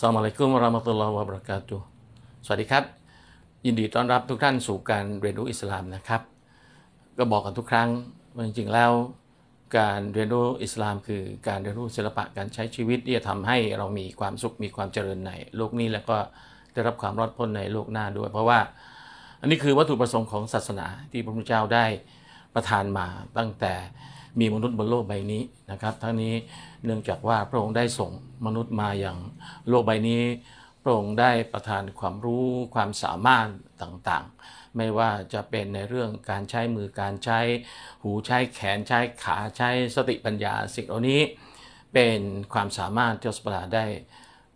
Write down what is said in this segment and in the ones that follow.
สลัยกุมวราะุลลอฮ์วะบรักาตุสวัสดีครับ ยินดีต้อนรับทุกท่านสู่การเรียนรู้อิสลามนะครับ ก็บอกกันทุกครั้งว่าจริงๆแล้วการเรียนรู้อิสลามคือการเรียนรู้ศิลปะการใช้ชีวิตที่จะทำให้เรามีความสุขมีความเจริญในโลกนี้แล้วก็ได้รับความรอดพ้นในโลกหน้าด้วย เพราะว่าอันนี้คือวัตถุประสงค์ของศาสนา ที่พระพุทธเจ้าได้ประทานมาตั้งแต่มีมนุษย์บนโลกใบนี้นะครับ ทั้งนี้เนื่องจากว่าพระองค์ได้ส่งมนุษย์มาอย่างโลกใบนี้พระองค์ได้ประทานความรู้ความสามารถต่างๆ ไม่ว่าจะเป็นในเรื่องการใช้มือการใช้ หูใช้แขนใช้ขาใช้สติปัญญาสิ่งเหล่านี้ เป็นความสามารถที่พระปราได้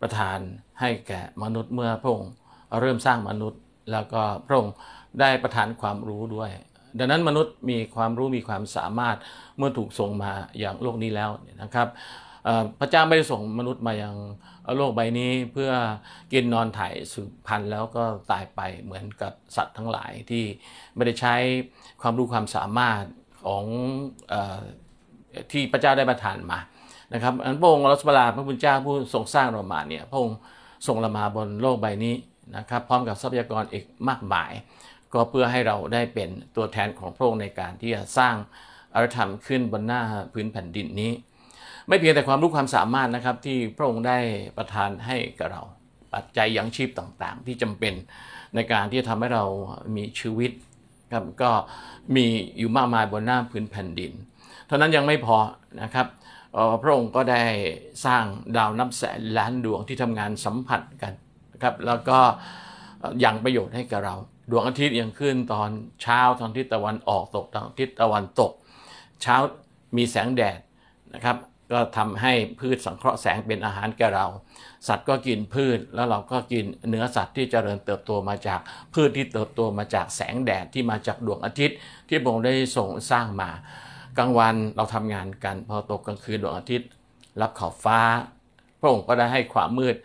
ประทานให้แก่มนุษย์เมื่อพระองค์เริ่มสร้างมนุษย์ แล้วก็พระองค์ได้ประทานความรู้ด้วยดังนั้นมนุษย์มีความรู้มีความสามารถเมื่อถูกส่งมาอย่างโลกนี้แล้วนะครับพระเจ้าไม่ได้ส่งมนุษย์มายังโลกใบนี้ เพื่อกินนอนถ่ายสืบพันธุ์แล้วก็ตายไปเหมือนกับสัตว์ทั้งหลายที่ไม่ได้ใช้ความรู้ความสามารถของอที่พระเจ้าได้ประทานมานะครับอันพระองค์รัสบลาพระบุญเจ้าผู้ทรงสร้างเรามาเนี่ยพระองค์ส่งเรามาบนโลกใบนี้นะครับ พร้อมกับทรัพยากรอีกมากมายก็เพื่อให้เราได้เป็นตัวแทนของพระองค์ในการที่จะสร้างอารธรรมขึ้นบนหน้าพื้นแผ่นดินนี้ ไม่เพียงแต่ความรู้ความสามารถนะครับ ที่พระองค์ได้ประทานให้กับเรา ปัจจัยยังชีพต่างๆ ที่จำเป็นในการที่จะทำให้เรามีชีวิตครับก็มีอยู่มากมายบนหน้าพื้นแผ่นดิน เท่านั้นยังไม่พอนะครับพระองค์ก็ได้สร้างดาวนับแสนล้านดวงที่ทำงานสัมผัสกันครับแล้วก็ยังประโยชน์ให้กับเราดวงอาทิตย์ยังขึ้นตอนเช้าตอนทิศตะวันออกตกตอนทิศตะวันตก เช้ามีแสงแดดนะครับ ก็ทำให้พืชสังเคราะห์แสงเป็นอาหารแก่เรา สัตว์ก็กินพืช แล้วเราก็กินเนื้อสัตว์ที่เจริญเติบโตมาจากพืชที่เติบโตมาจากแสงแดดที่มาจากดวงอาทิตย์ที่พระองค์ได้ทรงสร้างมา กลางวันเราทำงานกัน พอตกกลางคืนดวงอาทิตย์ รับขอบฟ้า พระองค์ก็ได้ให้ความมืด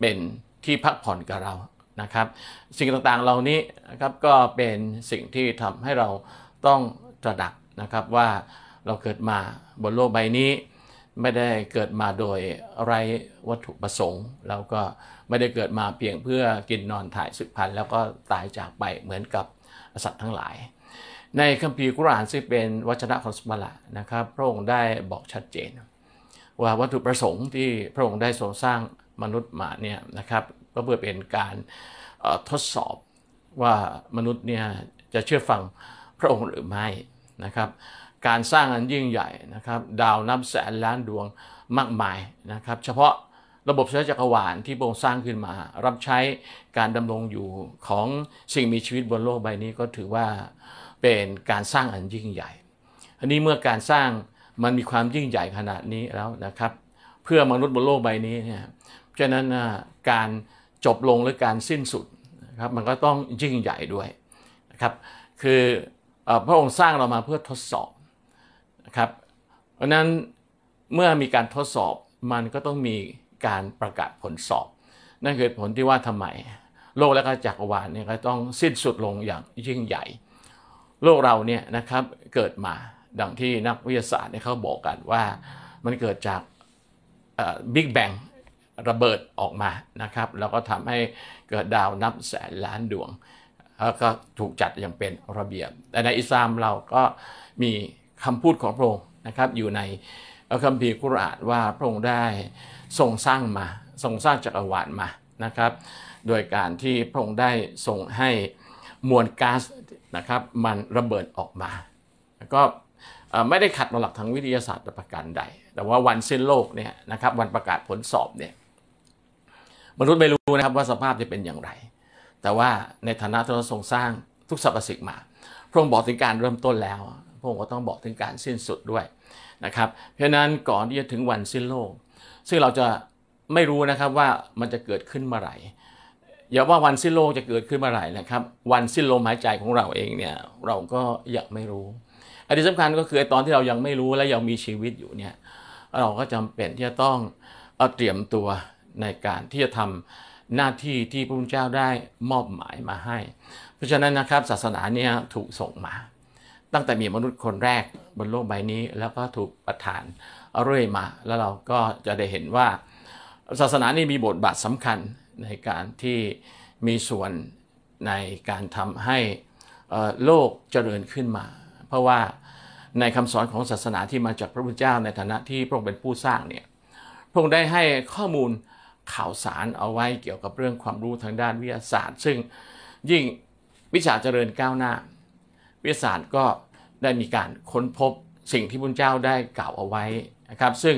เป็นที่พักผ่อนกับเรานะครับสิ่งต่างๆเหล่านี้นะครับก็เป็นสิ่งที่ทำให้เราต้องตระหนักนะครับว่าเราเกิดมาบนโลกใบนี้ไม่ได้เกิดมาโดยไรวัตถุประสงค์เราก็ไม่ได้เกิดมาเพียงเพื่อกินนอนถ่ายสืบพันธุ์แล้วก็ตายจากไปเหมือนกับสัตว์ทั้งหลาย ในคัมภีร์กุรานซึ่งเป็นวัจนะของสุมาละนะครับพระองค์ได้บอกชัดเจนว่าวัตถุประสงค์ที่พระองค์ได้ทรงสร้างมนุษย์มาเนี่ยนะครับก็เพื่อเป็นการทดสอบว่ามนุษย์เนี่ยจะเชื่อฟังพระองค์หรือไม่นะครับ การสร้างอันยิ่งใหญ่นะครับ ดาวนับแสนล้านดวงมากมายนะครับ เฉพาะระบบเชื้อจักรวาลที่พระองค์สร้างขึ้นมา รับใช้การดำรงอยู่ของสิ่งมีชีวิตบนโลกใบนี้ก็ถือว่าเป็นการสร้างอันยิ่งใหญ่ อันนี้เมื่อการสร้างมันมีความยิ่งใหญ่ขนาดนี้แล้วนะครับ เพื่อมนุษย์บนโลกใบนี้เนี่ยฉะนั้นการจบลงหรือการสิ้นสุดครับมันก็ต้องยิ่งใหญ่ด้วยนะครับคือพระองค์สร้างเรามาเพื่อทดสอบนะครับเพราะนั้นเมื่อมีการทดสอบมันก็ต้องมีการประกาศผลสอบ นั่นคือผลที่ว่าทำไมโลกและก็จักรวาลเนี่ยก็ต้องสิ้นสุดลงอย่างยิ่งใหญ่ โลกเราเนี่ยนะครับเกิดมาดังที่นักวิทยาศาสตร์เนี่ยเขาบอกกันว่ามันเกิดจากบิ๊กแบงระเบิดออกมา นะครับ แล้วก็ทำให้เกิดดาวนับแสนล้านดวง แล้วก็ถูกจัดอย่างเป็นระเบียบ แต่ในอิสลามเราก็มีคำพูดของพระองค์นะครับ อยู่ในคัมภีร์กุรอานว่าพระองค์ได้ ทรงสร้างมา ทรงสร้างจักรวาลมา นะครับ โดยการที่พระองค์ได้ทรงให้มวลก๊าซนะครับมันระเบิดออกมาแล้วก็ไม่ได้ขัดหลักทางวิทยาศาสตร์ประการใด แต่ว่าวันสิ้นโลกเนี่ยนะครับ วันประกาศผลสอบเนี่ยมนุษย์ไม่รู้นะครับว่าสภาพจะเป็นอย่างไร แต่ว่าในฐานะที่เราทรงสร้างทุกสรรพสิ่งมาพระองค์บอกถึงการเริ่มต้นแล้วพระองค์ก็ต้องบอกถึงการสิ้นสุดด้วยนะครับ เพราะฉะนั้นก่อนที่จะถึงวันสิ้นโลก ซึ่งเราจะไม่รู้นะครับว่ามันจะเกิดขึ้นเมื่อไหร่อย่าว่าวันสิ้นโลกจะเกิดขึ้นเมื่อไหร่นะครับ วันสิ้นลมหายใจของเราเองเนี่ยเราก็ยังไม่รู้อันที่สำคัญก็คือตอนที่เรายังไม่รู้และยังมีชีวิตอยู่เนี่ย เราก็จำเป็นที่จะต้องเตรียมตัวในการที่จะทำหน้าที่ที่พระพุทธเจ้าได้มอบหมายมาให้ เพราะฉะนั้นนะครับศาสนาเนี่ยถูกส่งมา ตั้งแต่มีมนุษย์คนแรกบนโลกใบนี้ แล้วก็ถูกประทานเรื่อยมา แล้วเราก็จะได้เห็นว่า ศาสนานี้มีบทบาทสำคัญในการที่มีส่วนในการทำให้โลกเจริญขึ้นมา เพราะว่าในคำสอนของศาสนาที่มาจากพระพุทธเจ้า ในฐานะที่พระองค์เป็นผู้สร้างเนี่ยพระองค์ได้ให้ข้อมูลข่าวสารเอาไว้เกี่ยวกับเรื่องความรู้ทางด้านวิทยาศาสตร์ ซึ่งยิ่งวิชาเจริญก้าวหน้า วิทยาศาสตร์ก็ได้มีการค้นพบสิ่งที่พุทธเจ้าได้กล่าวเอาไว้นะครับ ซึ่ง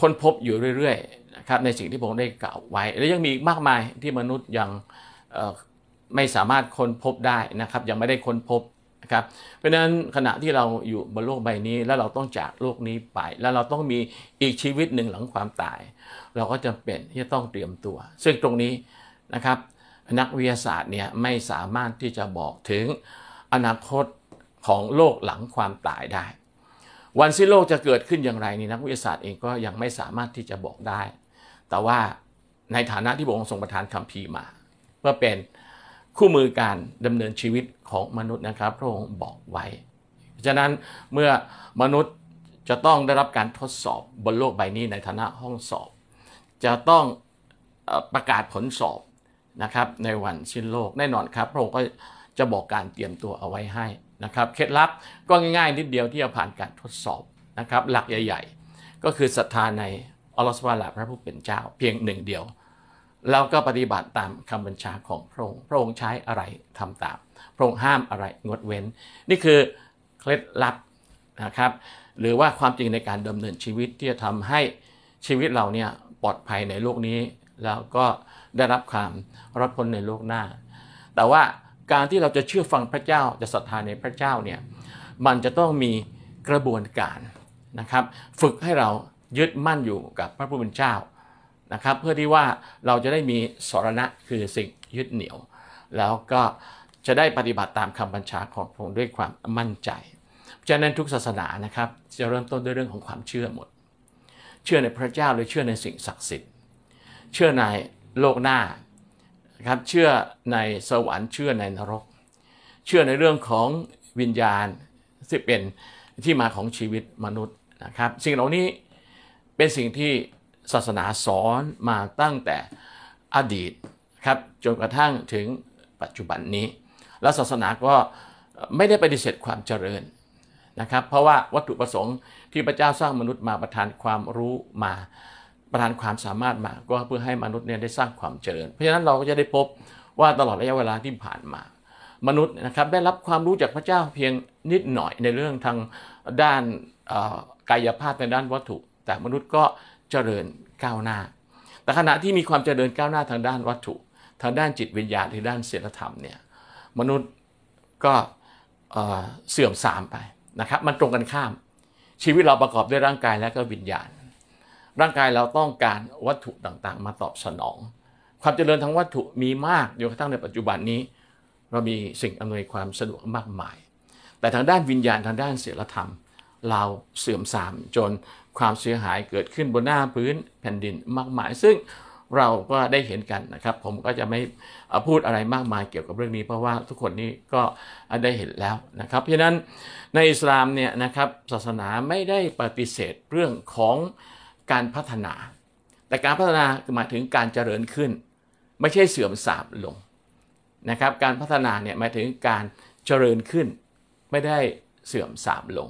ค้นพบอยู่เรื่อยๆนะครับในสิ่งที่พระองค์ได้กล่าวไว้ และยังมีมากมายที่มนุษย์ยังไม่สามารถค้นพบได้นะครับ ยังไม่ได้ค้นพบนะครับเพราะนั้นขณะที่เราอยู่บนโลกใบนี้แล้วเราต้องจากโลกนี้ไป แล้วเราต้องมีอีกชีวิตหนึ่งหลังความตาย เราก็จำเป็นที่จะต้องเตรียมตัว ซึ่งตรงนี้นะครับนักวิทยาศาสตร์เนี่ยไม่สามารถที่จะบอกถึงอนาคตของโลกหลังความตายได้ วันที่โลกจะเกิดขึ้นอย่างไรนี่นักวิทยาศาสตร์เองก็ยังไม่สามารถที่จะบอกได้ แต่ว่าในฐานะที่พระองค์ทรงประทานคำพีมาเมื่อเป็นคู่มือการดำเนินชีวิตของมนุษย์นะครับพระองค์บอกไว้ฉะนั้นเมื่อมนุษย์จะต้องได้รับการทดสอบบนโลกใบนี้ในฐานะห้องสอบ จะต้องประกาศผลสอบนะครับในวันสิ้นโลกแน่นอนครับพระองค์ก็จะบอกการเตรียมตัวเอาไว้ให้นะครับเคล็ดลับก็ง่ายๆนิดเดียวที่จะผ่านการทดสอบนะครับหลักใหญ่ ๆ ก็คือศรัทธาในอัลลอฮฺสุบฮานะพระผู้เป็นเจ้าเพียงหนึ่งเดียวเราก็ปฏิบัติตามคำบัญชาของพระองค์ พระองค์ใช้อะไรทำตาม พระองค์ห้ามอะไรงดเว้น นี่คือเคล็ดลับนะครับ หรือว่าความจริงในการดำเนินชีวิตที่จะทำให้ชีวิตเราเนี่ยปลอดภัยในโลกนี้ แล้วก็ได้รับความรอดพ้นในโลกหน้า แต่ว่าการที่เราจะเชื่อฟังพระเจ้าจะศรัทธาในพระเจ้าเนี่ย มันจะต้องมีกระบวนการนะครับ ฝึกให้เรายึดมั่นอยู่กับพระผู้เป็นเจ้านะครับเพื่อที่ว่าเราจะได้มีสรณะคือสิ่งยึดเหนี่ยว แล้วก็จะได้ปฏิบัติตามคำบัญชาของพระองค์ด้วยความมั่นใจฉะนั้นทุกศาสนานะครับ จะเริ่มต้นด้วยเรื่องของความเชื่อหมด เชื่อในพระเจ้าหรือเชื่อในสิ่งศักดิ์สิทธิ์ เชื่อในโลกหน้านะครับเชื่อในสวรรค์เชื่อในนรก เชื่อในเรื่องของวิญญาณที่เป็นที่มาของชีวิตมนุษย์นะครับ สิ่งเหล่านี้เป็นสิ่งที่ศาสนาสอนมาตั้งแต่อดีตครับจนกระทั่งถึงปัจจุบันนี้ และศาสนาก็ไม่ได้ปฏิเสธความเจริญนะครับเพราะว่าวัตถุประสงค์ที่พระเจ้าสร้างมนุษย์มาประทานความรู้มาประทานความสามารถมาก็เพื่อให้มนุษย์เนี่ยได้สร้างความเจริญ เพราะฉะนั้นเราก็จะได้พบว่าตลอดระยะเวลาที่ผ่านมา มนุษย์นะครับได้รับความรู้จากพระเจ้าเพียงนิดหน่อยในเรื่องทางด้านกายภาพในด้านวัตถุ แต่มนุษย์ก็เจริญก้าวหน้า แต่ขณะที่มีความเจริญก้าวหน้าทางด้านวัตถุ ทางด้านจิตวิญญาณทางด้านศีลธรรมเนี่ย มนุษย์ก็เสื่อมทรามไปนะครับ มันตรงกันข้าม ชีวิตเราประกอบด้วยร่างกายและก็วิญญาณ ร่างกายเราต้องการวัตถุต่างๆ มาตอบสนอง ความเจริญทางวัตถุมีมากจนกระทั่งในปัจจุบันนี้ เรามีสิ่งอำนวยความสะดวกมากมาย แต่ทางด้านวิญญาณทางด้านศีลธรรมเราเสื่อมทรามจนความเสียหายเกิดขึ้นบนหน้าพื้นแผ่นดินมากมาย ซึ่งเราก็ได้เห็นกันนะครับ ผมก็จะไม่พูดอะไรมากมายเกี่ยวกับเรื่องนี้เพราะว่าทุกคนนี้ก็ได้เห็นแล้วนะครับ เพราะนั้นในอิสลามเนี่ยนะครับศาสนาไม่ได้ปฏิเสธเรื่องของการพัฒนา แต่การพัฒนาหมายถึงการเจริญขึ้น ไม่ใช่เสื่อมทรามลงนะครับการพัฒนาเนี่ยหมายถึงการเจริญขึ้น ไม่ได้เสื่อมทรามลง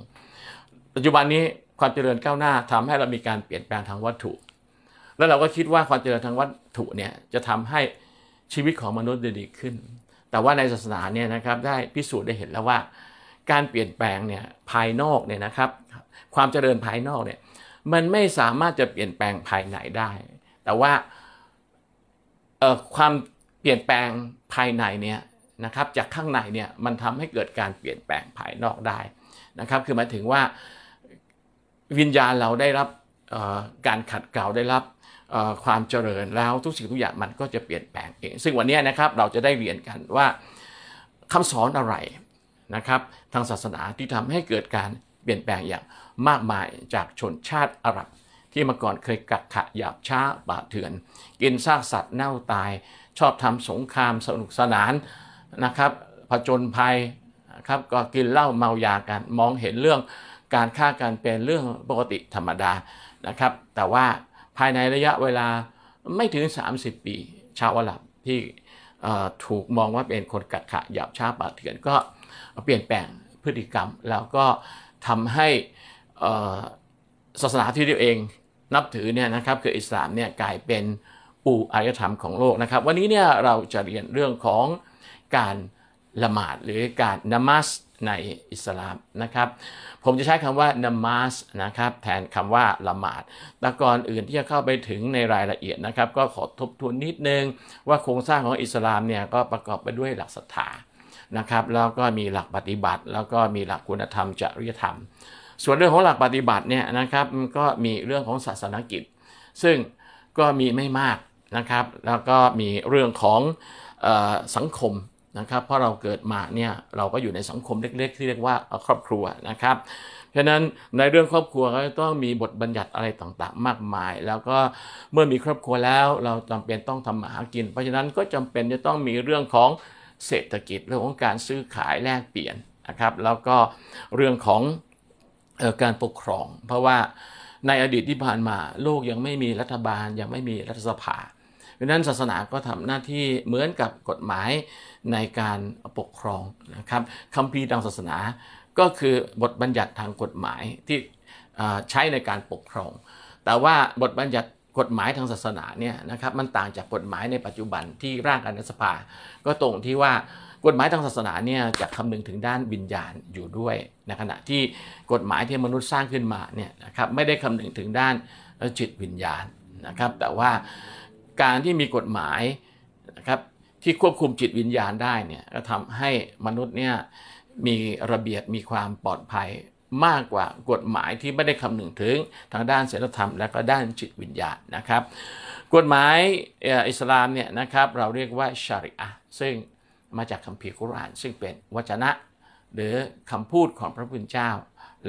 ปัจจุบันนี้ความเจริญก้าวหน้าทำให้เรามีการเปลี่ยนแปลงทางวัตถุ แล้วเราก็คิดว่าความเจริญทางวัตถุเนี่ย จะทำให้ชีวิตของมนุษย์ดีขึ้น แต่ว่าในศาสนาเนี่ยนะครับได้พิสูจน์ได้เห็นแล้วว่า การเปลี่ยนแปลงเนี่ยภายนอกเนี่ยนะครับความเจริญภายนอกเนี่ยมันไม่สามารถจะเปลี่ยนแปลงภายในได้ แต่ว่าความเปลี่ยนแปลงภายในเนี่ยนะครับจากข้างในเนี่ยมันทำให้เกิดการเปลี่ยนแปลงภายนอกได้นะครับ คือหมายถึงว่าวิญญาณเราได้รับการขัดเกลาได้รับความเจริญแล้วทุกสิ่งทุกอย่างมันก็จะเปลี่ยนแปลงเอง ซึ่งวันนี้นะครับเราจะได้เรียนกันว่าคำสอนอะไรนะครับทางศาสนาที่ทำให้เกิดการเปลี่ยนแปลงอย่างมากมายจากชนชาติอาหรับ ที่มาก่อนเคยกักขะหยาบช้าบาดเถื่อน กินซากสัตว์เน่าตาย ชอบทำสงครามสนุกสนานนะครับผจญภัยครับก็กินเหล้าเมายากันมองเห็นเรื่องการฆ่ากันเป็นเรื่องปกติธรรมดานะครับ แต่ว่าภายในระยะเวลาไม่ถึง 30 ปีชาวอลับที่ถูกมองว่าเป็นคนกัดขะหยาบช้าป่าเถื่อน ก็เปลี่ยนแปลงพฤติกรรมแล้วก็ทำให้ศาสนาที่ตัวเองนับถือเนี่ยนะครับคืออิสลามเนี่ยกลายเป็นปู่อารยธรรมของโลกนะครับ วันนี้เนี่ยเราจะเรียนเรื่องของการละหมาดหรือการนมัสในอิสลามนะครับ ผมจะใช้คำว่านมาสนะครับแทนคำว่าละหมาดแต่ก่อนอื่นที่จะเข้าไปถึงในรายละเอียดนะครับ ก็ขอทบทวนนิดนึง ว่าโครงสร้างของอิสลามเนี่ยก็ประกอบไปด้วยหลักศรัทธานะครับแล้วก็มีหลักปฏิบัติ แล้วก็มีหลักคุณธรรมจริยธรรม ส่วนเรื่องของหลักปฏิบัติเนี่ยนะครับก็มีเรื่องของศาสนกิจ ซึ่งก็มีไม่มากนะครับ แล้วก็มีเรื่องของสังคมนะครับเพราะเราเกิดมาเนี่ยเราก็อยู่ในสังคมเล็กๆ ที่เรียกว่าครอบครัวนะครับ เพรฉะนั้นในเรื่องครอบครัวก็ต้องมีบทบัญญัติอะไรต่างๆมากมาย แล้วก็เมื่อมีครอบครัวแล้วเราจำเป็นต้องทำมาหากิน เพราะฉะนั้นก็จำเป็นจะต้องมีเรื่องของเศรษฐกิจเรื่องของการซื้อขายแลกเปลี่ยนนะครับแล้วก็เรื่องของออการปกครอง เพราะว่าในอดีตที่ผ่านมา โลกยังไม่มีรัฐบาล ยังไม่มีรัฐสภาดังนั้นศาสนาก็ทำหน้าที่เหมือนกับกฎหมายในการปกครองนะครับคำพีทางศาสนา ก็คือบทบัญญัติทางกฎหมายที่ใช้ในการปกครอง แต่ว่าบทบัญญัติกฎหมายทางศาสนาเนี่ยนะครับมันต่างจากกฎหมายในปัจจุบันที่ร่างกันในสภา ก็ตรงที่ว่ากฎหมายทางศาสนาเนี่ยจะคำนึงถึงด้านวิญญาณอยู่ด้วยในขณะที่กฎหมายที่มนุษย์สร้างขึ้นมาเนี่ยนะครับไม่ได้คำนึงถึงด้านจิตวิญญาณนะครับแต่ว่าการที่มีกฎหมายนะครับที่ควบคุมจิตวิญญาณได้เนี่ยก็ทำให้มนุษย์เนี่ยมีระเบียบมีความปลอดภัยมากกว่ากฎหมายที่ไม่ได้คำนึงถึงทางด้านศีลธรรมและก็ด้านจิตวิญญาณนะครับ กฎหมายอิสลามเนี่ยนะครับเราเรียกว่าชาริอะซึ่งมาจากคัมภีร์กุรอาน ซึ่งเป็นวจนะ หรือคำพูดของพระพุทธเจ้า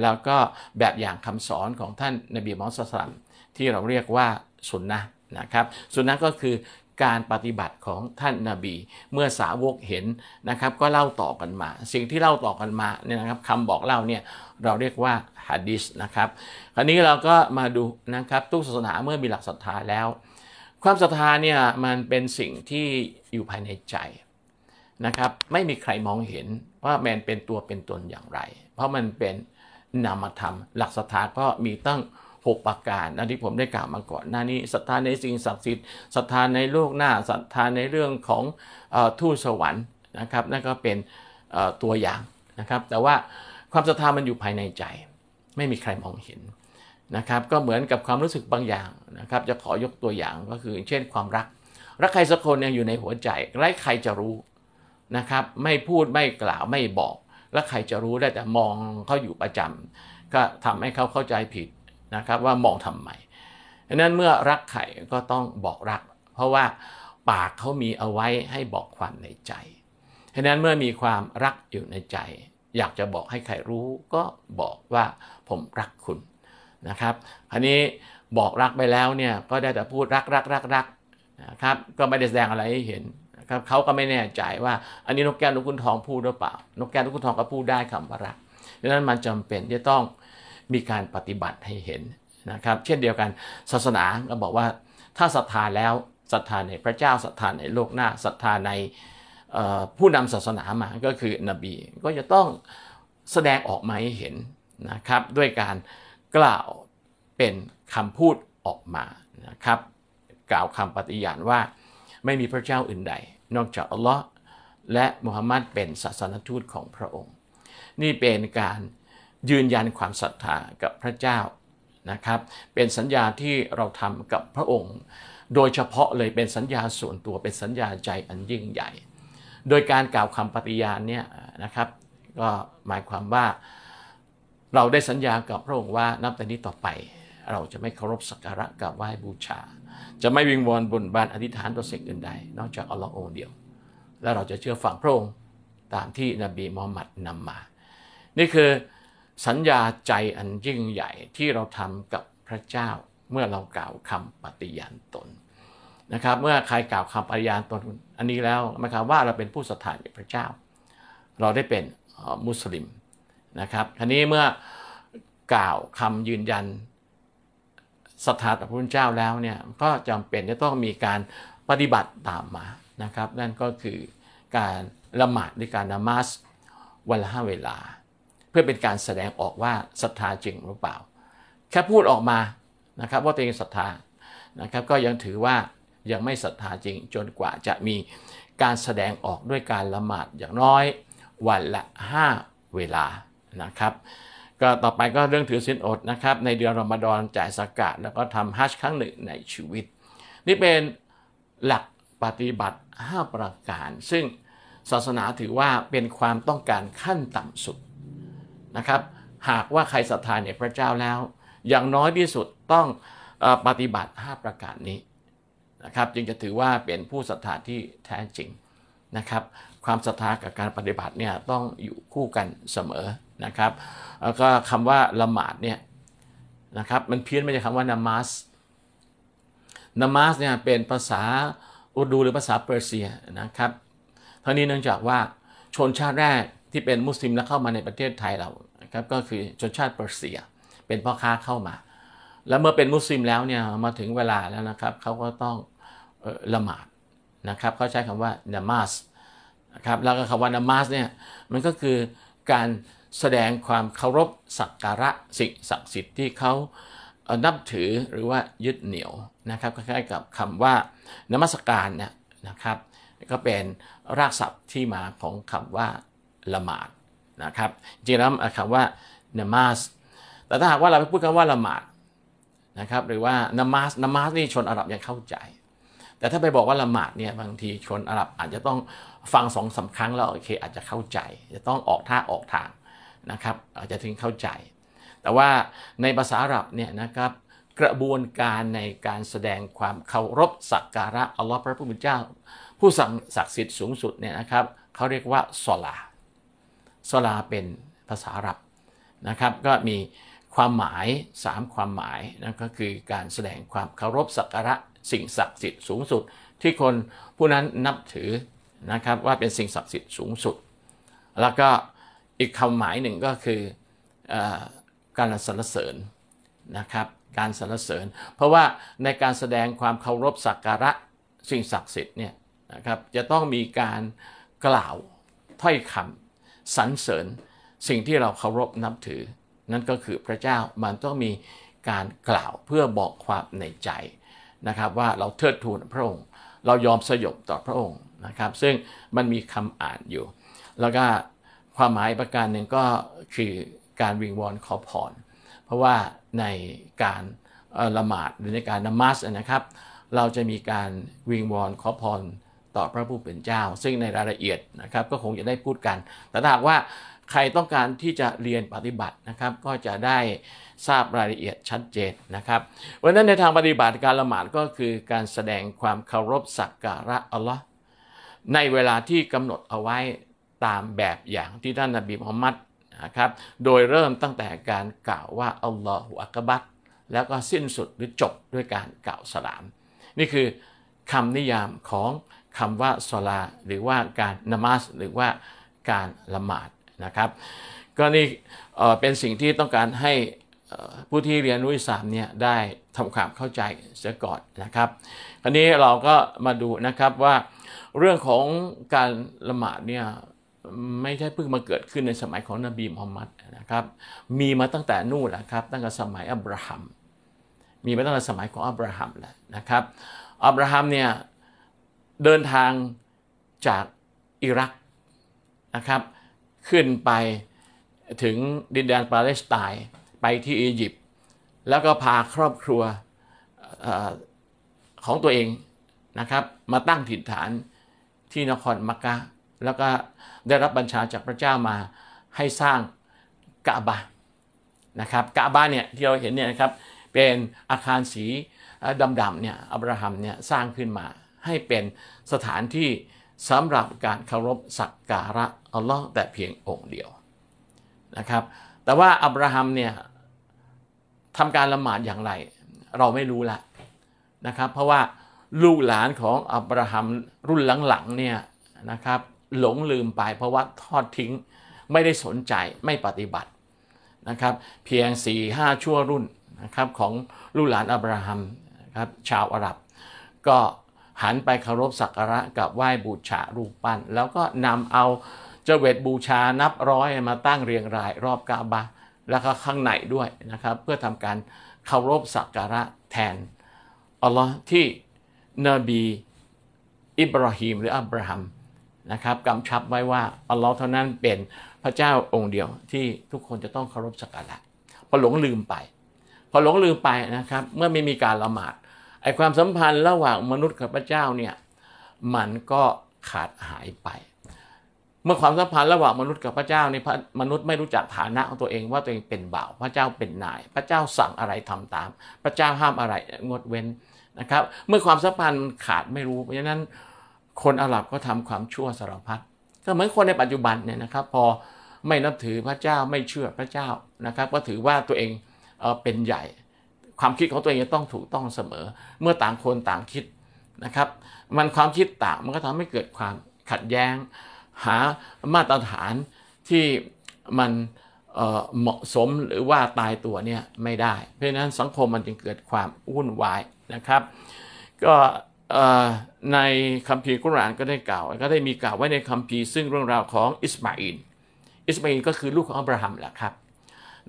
แล้วก็แบบอย่างคำสอนของท่านนบีมุฮัมมัดสลตมที่เราเรียกว่าสุนนะนะครับสุนัะก็คือการปฏิบัติของท่านนาบีเมื่อสาวกเห็นนะครับก็เล่าต่อกันมา สิ่งที่เล่าต่อกันมาเนี่ยนะครับคำบอกเล่าเนี่ยเราเรียกว่าฮะดิษนะครับคราวนี้เราก็มาดูนะครับทุกศาสนาเมื่อมีหลักศรัทธาแล้ว ความศรัทธาเนี่ย มันเป็นสิ่งที่อยู่ภายในใจนะครับไม่มีใครมองเห็นว่าแมนเป็นตัวเป็นตนอย่างไร เพราะมันเป็นนามธรรม หลักศรัทธาก็มีตั้งกประการอันที่ผมได้กล่าวมาก่อนหน้านี้ศรัทธาในสิ่งศักดิ์สิทธิ์ศรัทธาในโลกหน้าศรัทธาในเรื่องของทูตสวรรค์นะครับนั่นก็เป็นตัวอย่างนะครับแต่ว่าความศรัทธามันอยู่ภายในใจ ไม่มีใครมองเห็นนะครับก็เหมือนกับความรู้สึกบางอย่างนะครับจะขอยกตัวอย่างก็คือเช่น ความรักรักใครสักคนเนี่ยอยู่ในหัวใจไร้ใครจะรู้นะครับไม่พูดไม่กล่าวไม่บอก แล้วใครจะรู้ได้แต่มองเขาอยู่ประจำ ก็ทำให้เขาเข้าใจผิดนะครับว่ามองทำไมดังนั้นเมื่อรักใครก็ต้องบอกรัก เพราะว่าปากเขามีเอาไว้ให้บอกความในใจดังนั้นเมื่อมีความรักอยู่ในใจ อยากจะบอกให้ใครรู้ ก็บอกว่าผมรักคุณนะครับ อันนี้บอกรักไปแล้วเนี่ยก็ได้แต่พูดรักรักรักรักนะครับก็ไม่ได้แสดงอะไรให้เห็นนะครับเขาก็ไม่แน่ใจ ว่าอันนี้นกแก้วนกขุนทองพูดหรือเปล่านกแก้วนกขุนทองก็พูดได้คำว่ารักดังนั้นมันจำเป็นที่ต้องมีการปฏิบัติให้เห็นนะครับ เช่นเดียวกันศาสนาเราบอกว่าถ้าศรัทธาแล้วศรัทธาในพระเจ้าศรัทธาในโลกหน้าศรัทธาในผู้นำศาสนามาก็คือนบีก็จะต้องแสดงออกมาให้เห็นนะครับ ด้วยการกล่าวเป็นคำพูดออกมานะครับ กล่าวคำปฏิญาณว่าไม่มีพระเจ้าอื่นใด นอกจากอัลลอฮ์และมุฮัมมัดเป็นศาสนทูตของพระองค์ นี่เป็นการยืนยันความศรัทธากับพระเจ้านะครับ เป็นสัญญาที่เราทำกับพระองค์ โดยเฉพาะเลยเป็นสัญญาส่วนตัวเป็นสัญญาใจอันยิ่งใหญ่ โดยการกล่าวคำปฏิญาณเนี่ยนะครับ ก็หมายความว่าเราได้สัญญากับพระองค์ว่านับแต่นี้ต่อไปเราจะไม่เคารพสักการะกับไหว้บูชา จะไม่วิงวอนบนบานอธิษฐานต่อสิ่งอื่นใดนอกจากอัลลอฮ์องเดียว และเราจะเชื่อฟังพระองค์ตามที่นบีมูฮัมมัดนำมา นี่คือสัญญาใจอันยิ่งใหญ่ที่เราทำกับพระเจ้า เมื่อเรากล่าวคำปฏิญาณตนนะครับเมื่อใครกล่าวคำปฏิญาณตนอันนี้แล้วนะครับว่าเราเป็นผู้สถานในพระเจ้า เราได้เป็นมุสลิมนะครับทีนี้เมื่อกล่าวคำยืนยันสถาต่อพระเจ้าแล้วเนี่ยก็จำเป็นจะต้องมีการปฏิบัติตามมานะครับนั่นก็คือการละหมาดในการนมัสวันละห้าเวลาเพื่อเป็นการแสดงออกว่าศรัทธาจริงหรือเปล่า แค่พูดออกมานะครับ ว่าตัวเองศรัทธา นะครับ ก็ยังถือว่ายังไม่ศรัทธาจริงจนกว่าจะมีการแสดงออกด้วยการละหมาดอย่างน้อย วันละ5เวลานะครับก็ต่อไปก็เรื่องถือศีลอดนะครับ ในเดือนรอมฎอนจ่ายสกาดแล้วก็ทำฮัจครั้งหนึ่งในชีวิต นี่เป็นหลักปฏิบัติ 5 ประการ ซึ่งศาสนาถือว่าเป็นความต้องการขั้นต่ำสุดนะครับหากว่าใครศรัทธาในพระเจ้าแล้ว อย่างน้อยที่สุดต้องปฏิบัติ5ประการนี้นะครับจึงจะถือว่าเป็นผู้ศรัทธาที่แท้จริงนะครับความศรัทธากับการปฏิบัติเนี่ยต้องอยู่คู่กันเสมอนะครับแล้วก็คำว่าละหมาดเนี่ยนะครับมันเพี้ยนมาจากคำว่านามัสนามัสเนี่ยเป็นภาษาอุดูหรือภาษาเปอร์เซียนะครับทั้งนี้เนื่องจากว่าชนชาติแรกที่เป็นมุสลิมแล้วเข้ามาในประเทศไทยเราครับก็คือชนชาติเปอร์เซียเป็นพ่อค้าเข้ามา แล้วเมื่อเป็นมุสลิมแล้วเนี่ยมาถึงเวลาแล้วนะครับเขาก็ต้องละหมาดนะครับเขาใช้คำว่านามาสนะครับแล้วก็คำว่านามาสเนี่ยมันก็คือการแสดงความเคารพสักการะสิ่งศักดิ์สิทธิ์ที่เขานับถือหรือว่ายึดเหนี่ยวนะครับคล้ายๆกับคำว่านมัสการเนี่ยนะครับก็เป็นรากศัพท์ที่มาของคำว่าละหมาดนะครับ จริงแล้วคำว่านามาส แต่ถ้าหากว่าเราไปพูดคำว่าละหมาดนะครับ หรือว่านามาสนามาสนี่ชนอาหรับยังเข้าใจ แต่ถ้าไปบอกว่าละหมาดเนี่ยบางทีชนอาหรับอาจจะต้องฟังสองสาครั้งแล้วโอเค อาจจะเข้าใจ จะต้องออกท่าออกทางนะครับอาจจะถึงเข้าใจ แต่ว่าในภาษาอาหรับเนี่ยนะครับ กระบวนการในการแสดงความเคารพสักการะอัลลอฮ์พระผู้เป็นเจ้า ผู้สั่งศักดิ์สิทธิ์สูงสุดเนี่ยนะครับเขาเรียกว่าสลาสลาเป็นภาษาอับนะครับ ก็มีความหมาย 3 ความหมายนนก็คือการแสดงความเคารพสักการะสิ่งศักดิ์สิทธิ์สูงสุด ที่คนผู้นั้นนับถือนะครับว่าเป็นสิ่งศักดิ์สิทธิ์สูงสุดแล้วก็อีกคำหมายหนึ่งก็คืออการสรรเสริญนะครับการสรรเสริญเพราะว่าในการแสดงความเคารพสักการะสิ่งศักดิ์สิทธิ์เนี่ยนะครับจะต้องมีการกล่าวถ้อยคำสรรเสริญสิ่งที่เราเคารพนับถือ นั่นก็คือพระเจ้ามันต้องมีการกล่าวเพื่อบอกความในใจนะครับ ว่าเราเทิดทูนพระองค์ เรายอมสยบต่อพระองค์นะครับ ซึ่งมันมีคำอ่านอยู่ แล้วก็ความหมายประการหนึ่งก็คือการวิงวอนขอพรเพราะว่าในการละหมาดหรือในการนมัสนะครับ เราจะมีการวิงวอนขอพรต่อพระผู้เป็นเจ้า ซึ่งในรายละเอียดนะครับก็คงจะได้พูดกัน แต่หากว่าใครต้องการที่จะเรียนปฏิบัตินะครับก็จะได้ทราบรายละเอียดชัดเจนนะครับเพราะนั้นในทางปฏิบัติการละหมาดก็คือการแสดงความเคารพสักการะอัลลอฮ์ในเวลาที่กำหนดเอาไว้ตามแบบอย่างที่ท่านนบีมุฮัมมัดนะครับโดยเริ่มตั้งแต่การกล่าวว่าอัลลอฮุอักบัตแล้วก็สิ้นสุดหรือจบด้วยการกล่าวสลาม นี่คือคำนิยามของคำว่าสลา หรือว่าการนมัสหรือว่าการละหมาดนะครับก็นี่เป็นสิ่งที่ต้องการให้ผู้ที่เรียนรู้อิสลามเนี่ยได้ทำความเข้าใจเสียก่อนนะครับ คราวนี้เราก็มาดูนะครับว่าเรื่องของการละหมาดเนี่ยไม่ใช่เพิ่งมาเกิดขึ้นในสมัยของนบีมุฮัมมัดนะครับ มีมาตั้งแต่นู่นแหละครับตั้งแต่สมัยอับราฮัมมีมาตั้งแต่สมัยของอับราฮัมแหละนะครับอับราฮัมเนี่ยเดินทางจากอิรักนะครับขึ้นไปถึงดินแดนปาเลสไตน์ไปที่อียิปต์แล้วก็พาครอบครัวของตัวเองนะครับมาตั้งถิ่นฐานที่นครมักกะ แล้วก็ได้รับบัญชาจากพระเจ้ามาให้สร้างกะบะนะครับกะบะเนี่ยที่เราเห็นเนี่ยนะครับเป็นอาคารสีดำๆเนี่ยอับราฮัมเนี่ยสร้างขึ้นมาให้เป็นสถานที่สำหรับการเคารพสักการะอัลลอฮ์แต่เพียงองค์เดียวนะครับแต่ว่าอับราฮัมเนี่ยทำการละหมาดอย่างไร เราไม่รู้ละนะครับเพราะว่าลูกหลานของอับราฮัมรุ่นหลังๆเนี่ยนะครับหลงลืมไปเพราะว่าทอดทิ้งไม่ได้สนใจไม่ปฏิบัตินะครับเพียง 4-5ห้าชั่วรุ่นนะครับของลูกหลานอับราฮัมนะครับชาวอาหรับก็หันไปเคารพสักการะกับไหว้บูชารูปปั้น แล้วก็นำเอาเจเวตบูชานับร้อยมาตั้งเรียงราย รอบกาบาแล้วก็ข้างในด้วยนะครับ เพื่อทำการเคารพสักการะแทนอัลลอฮ์ที่นบี อิบราฮิมหรืออับราฮัมนะครับกำชับไว้ว่าอัลลอฮ์เท่านั้นเป็นพระเจ้าองค์เดียวที่ทุกคนจะต้องเคารพสักการะพอหลงลืมไป พอหลงลืมไปนะครับ เมื่อไม่มีการละหมาดไอความสัมพันธ์ระหว่างมนุษย์กับพระเจ้าเนี่ยมันก็ขาดหายไป เมื่อความสัมพันธ์ระหว่างมนุษย์กับพระเจ้าในมนุษย์ ไม่รู้จักฐานะของตัวเองว่าตัวเองเป็นบ่าวพระเจ้าเป็นนาย พระเจ้าสั่งอะไรทำตาม พระเจ้าห้ามอะไรงดเว้นนะครับเมื่อความสัมพันธ์ขาดไม่รู้ เพราะฉะนั้นคนอาหรับก็ทำความชั่วสารพัดก็เหมือนคนในปัจจุบันเนี่ยนะครับพอไม่นับถือพระเจ้าไม่เชื่อพระเจ้านะครับก็ถือว่าตัวเองเป็นใหญ่ความคิดของตัวเองจะต้องถูกต้องเสมอ เมื่อต่างคนต่างคิดนะครับ มันความคิดต่าง มันก็ทำให้เกิดความขัดแย้ง หามาตรฐานที่มันเหมาะสมหรือว่าตายตัวเนี่ย ไม่ได้ เพราะฉะนั้นสังคมมันจึงเกิดความวุ่นวายนะครับ ก็ในคัมภีร์กุรานก็ได้กล่าว ก็ได้มีกล่าวไว้ในคัมภีร์ซึ่งเรื่องราวของอิสมาอินอิสมาอินก็คือลูกของอับราฮัมแหละครับ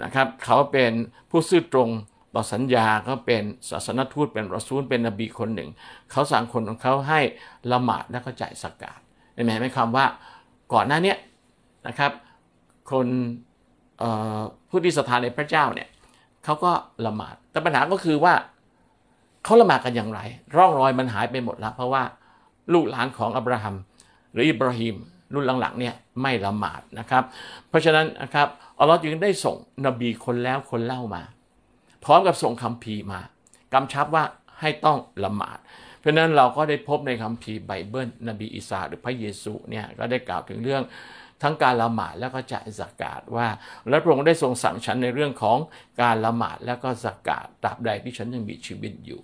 นะครับ เขาเป็นผู้ซื่อตรงต่อสัญญาเขาเป็นศาสนทูตเป็นรอซูลเป็นนบีคนหนึ่งเขาสั่งคนของเขาให้ละหมาดแล้วก็จ่ายสกาดเห็นไหมหมายความว่า ก่อนหน้านี้นะครับคนผู้ที่ศรัทธาในพระเจ้าเนี่ยเขาก็ละหมาด แต่ปัญหาก็คือว่าเขาละหมาดกันอย่างไรร่องรอยมันหายไปหมดแล้วเพราะว่าลูกหลานของอับราฮัมหรืออิบราฮิมรุ่นหลังๆเนี่ยไม่ละหมาดนะครับ เพราะฉะนั้นนะครับอัลลอฮ์จึงได้ส่งนบีคนแล้วคนเล่ามาพร้อมกับส่งคำพีมากำชับว่าให้ต้องละหมาด เพราะนั้นเราก็ได้พบในคำพีไบเบิลนบีอิสาหรือพระเยซูเนี่ยก็ได้กล่าวถึงเรื่องทั้งการละหมาดแล้วก็จ่ายสกาดว่า และพระองค์ได้ทรงสั่งฉันในเรื่องของการละหมาด แล้วก็สกาดตราบใดที่ฉันยังมีชีวิตอยู่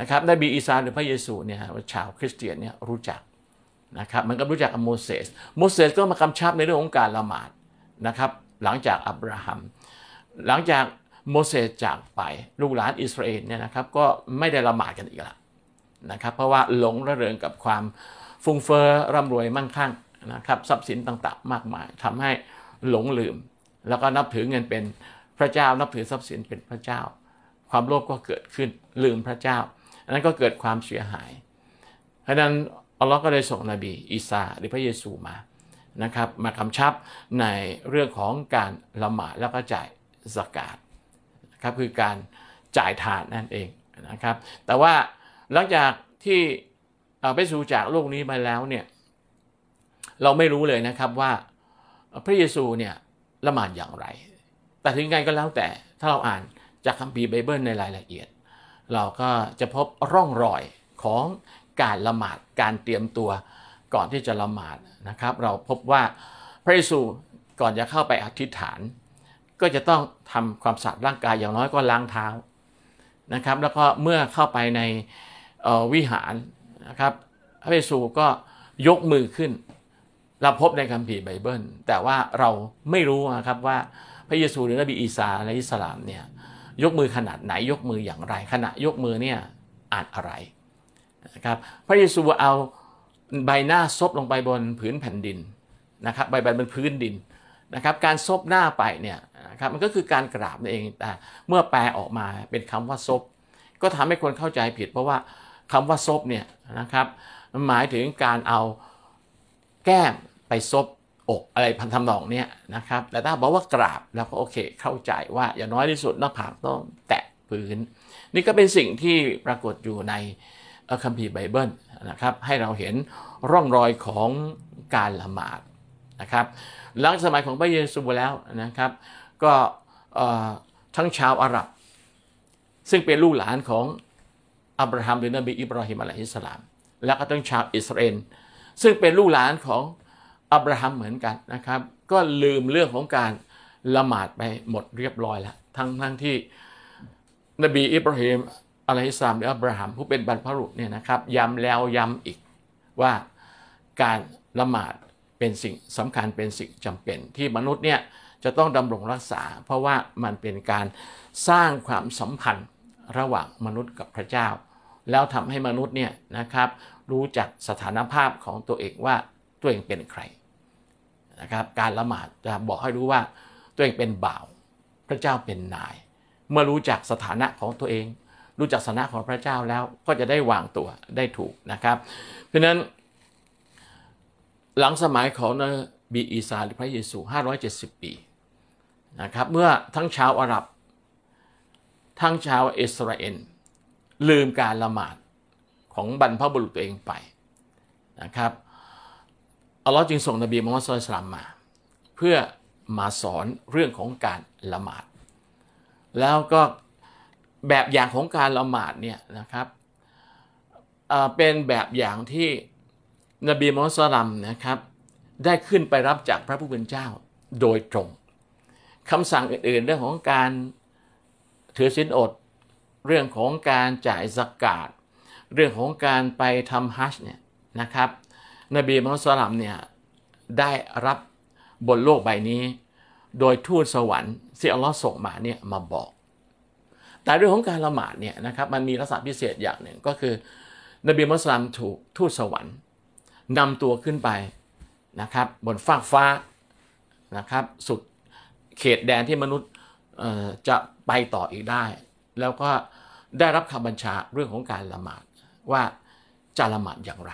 นะครับนบีอิสาหรือพระเยซูเนี่ยชาวคริสเตียนเนี่ยรู้จักนะครับมันก็รู้จักโมเสสโมเสสก็มากำชับในเรื่องของการละหมาดนะครับ หลังจากอับราฮัมหลังจากโมเสสจากไปลูกหลานอิสราเอลเนี่ยนะครับก็ไม่ได้ละหมาดกันอีกละนะครับเพราะว่าหลงระเริงกับความฟุ้งเฟอ้อร่ำรวยมั่งคั่งนะครับทรัพย์สินต่างๆ มากมาย ทำให้หลงลืม แล้วก็นับถือเงินเป็นพระเจ้า นับถือทรัพย์สินเป็นพระเจ้า ความโลภก็เกิดขึ้นลืมพระเจ้าอันนั้นก็เกิดความเสียหายเพราะนั้นอัลลอฮ์ก็เลยส่งนบี อีสาหรือพระเยซูมานะครับมากำชับในเรื่องของการละหมาดแล้วก็จ่ายสกาดครับคือการจ่ายฐานนั่นเองนะครับแต่ว่าหลังจากที่พระเยซูจากโลกนี้ไปแล้วเนี่ยเราไม่รู้เลยนะครับว่าพระเยซูเนี่ยละหมาดอย่างไร แต่ถึงไงก็แล้วแต่ถ้าเราอ่านจากคัมภีร์ไบเบิลในรายละเอียด เราก็จะพบร่องรอยของการละหมาดการเตรียมตัว ก่อนที่จะละหมาดนะครับ เราพบว่าพระเยซูก่อนจะเข้าไปอธิษฐานก็จะต้องทำความสะอาดร่างกายอย่างน้อยก็ล้างเท้านะครับ แล้วก็เมื่อเข้าไปในวิหารนะครับ พระเยซูก็ยกมือขึ้นเราพบในคัมภีร์ไบเบิล แต่ว่าเราไม่รู้นะครับว่าพระเยซูหรือนบีอีสาในอิสลามเนี่ยยกมือขนาดไหนยกมืออย่างไร ขณะยกมือเนี่ยอ่านอะไรนะครับพระเยซูเอาใบหน้าซบลงไปบนผืนแผ่นดินนะครับใบใบบนพื้นดินนะครับการซบหน้าไปเนี่ยครับมันก็คือการกราบนั่นเอง แต่เมื่อแปลออกมาเป็นคำว่าซบก็ทำให้คนเข้าใจผิดเพราะว่าคำว่าซบเนี่ยนะครับหมายถึงการเอาแก้มไปซบอกอะไรพันธมนองเนี่ยนะครับ แต่ถ้าบอกว่ากราบแล้วก็โอเค เข้าใจว่าอย่างน้อยที่สุดหน้าผากต้องแตะพื้นนี่ก็เป็นสิ่งที่ปรากฏอยู่ในคัมภีร์ไบเบิลนะครับ ให้เราเห็นร่องรอยของการละหมาดนะครับ หลังสมัยของพระเยซูแล้วนะครับก็ทั้งชาวอาหรับ ซึ่งเป็นลูกหลานของอับราฮัมหรือนบีอิบราฮิมอะลัยฮิสสลามและก็ทั้งชาวอิสราเอลซึ่งเป็นลูกหลานของอับราฮัมเหมือนกันนะครับ ก็ลืมเรื่องของการละหมาดไปหมดเรียบร้อยแล้ว ทั้งทั้งที่นบีอิบราฮิมอะลัยฮิสสลามหรืออับราฮัมผู้เป็นบรรพบุรุษเนี่ยนะครับย้ำแล้วย้ำอีกว่าการละหมาดเป็นสิ่งสำคัญเป็นสิ่งจำเป็นที่มนุษย์เนี่ยจะต้องดำรงรักษาเพราะว่ามันเป็นการสร้างความสัมพันธ์ระหว่างมนุษย์กับพระเจ้า แล้วทำให้มนุษย์เนี่ยนะครับรู้จักสถานภาพของตัวเองว่าตัวเองเป็นใครนะครับการละหมาดจะบอกให้รู้ว่าตัวเองเป็นบ่าวพระเจ้าเป็นนาย เมื่อรู้จักสถานะของตัวเอง รู้จักสถานะของพระเจ้าแล้วก็จะได้วางตัวได้ถูกนะครับ เพราะนั้นหลังสมัยของนบีอีสาหรือพระเยซู 570 ปีนะครับเมื่อทั้งชาวอาหรับทั้งชาวอิสราเอลลืมการละหมาดของบรรพบุรุษตัวเองไปนะครับอัลลอฮ์จึงส่งนบีมุฮัมมัดสุลตัมมา เพื่อมาสอนเรื่องของการละหมาด แล้วก็แบบอย่างของการละหมาดเนี่ยนะครับเป็นแบบอย่างที่นบีมุฮัมมัดสลัมนะครับได้ขึ้นไปรับจากพระผู้เป็นเจ้าโดยตรงคำสั่งอื่นๆ เรื่องของการถือศีลอดเรื่องของการจ่ายสกาดเรื่องของการไปทำฮัจญ์เนี่ยนะครับ นบีมุฮัมมัดสุลตมเนี่ยได้รับบนโลกใบนี้ โดยทูตสวรรค์ที่อัลลอฮ์ส่งมาเนี่ยมาบอก แต่เรื่องของการละหมาดเนี่ยนะครับมันมีลักษณะพิเศษอย่างหนึ่งก็คือ นบีมุสลิมถูกทูตสวรรค์นำตัวขึ้นไปนะครับบนฟากฟ้านะครับสุดเขตแดนที่มนุษย์จะไปต่ออีกได้ แล้วก็ได้รับคำบัญชาเรื่องของการละหมาดว่าจะละหมาดอย่างไร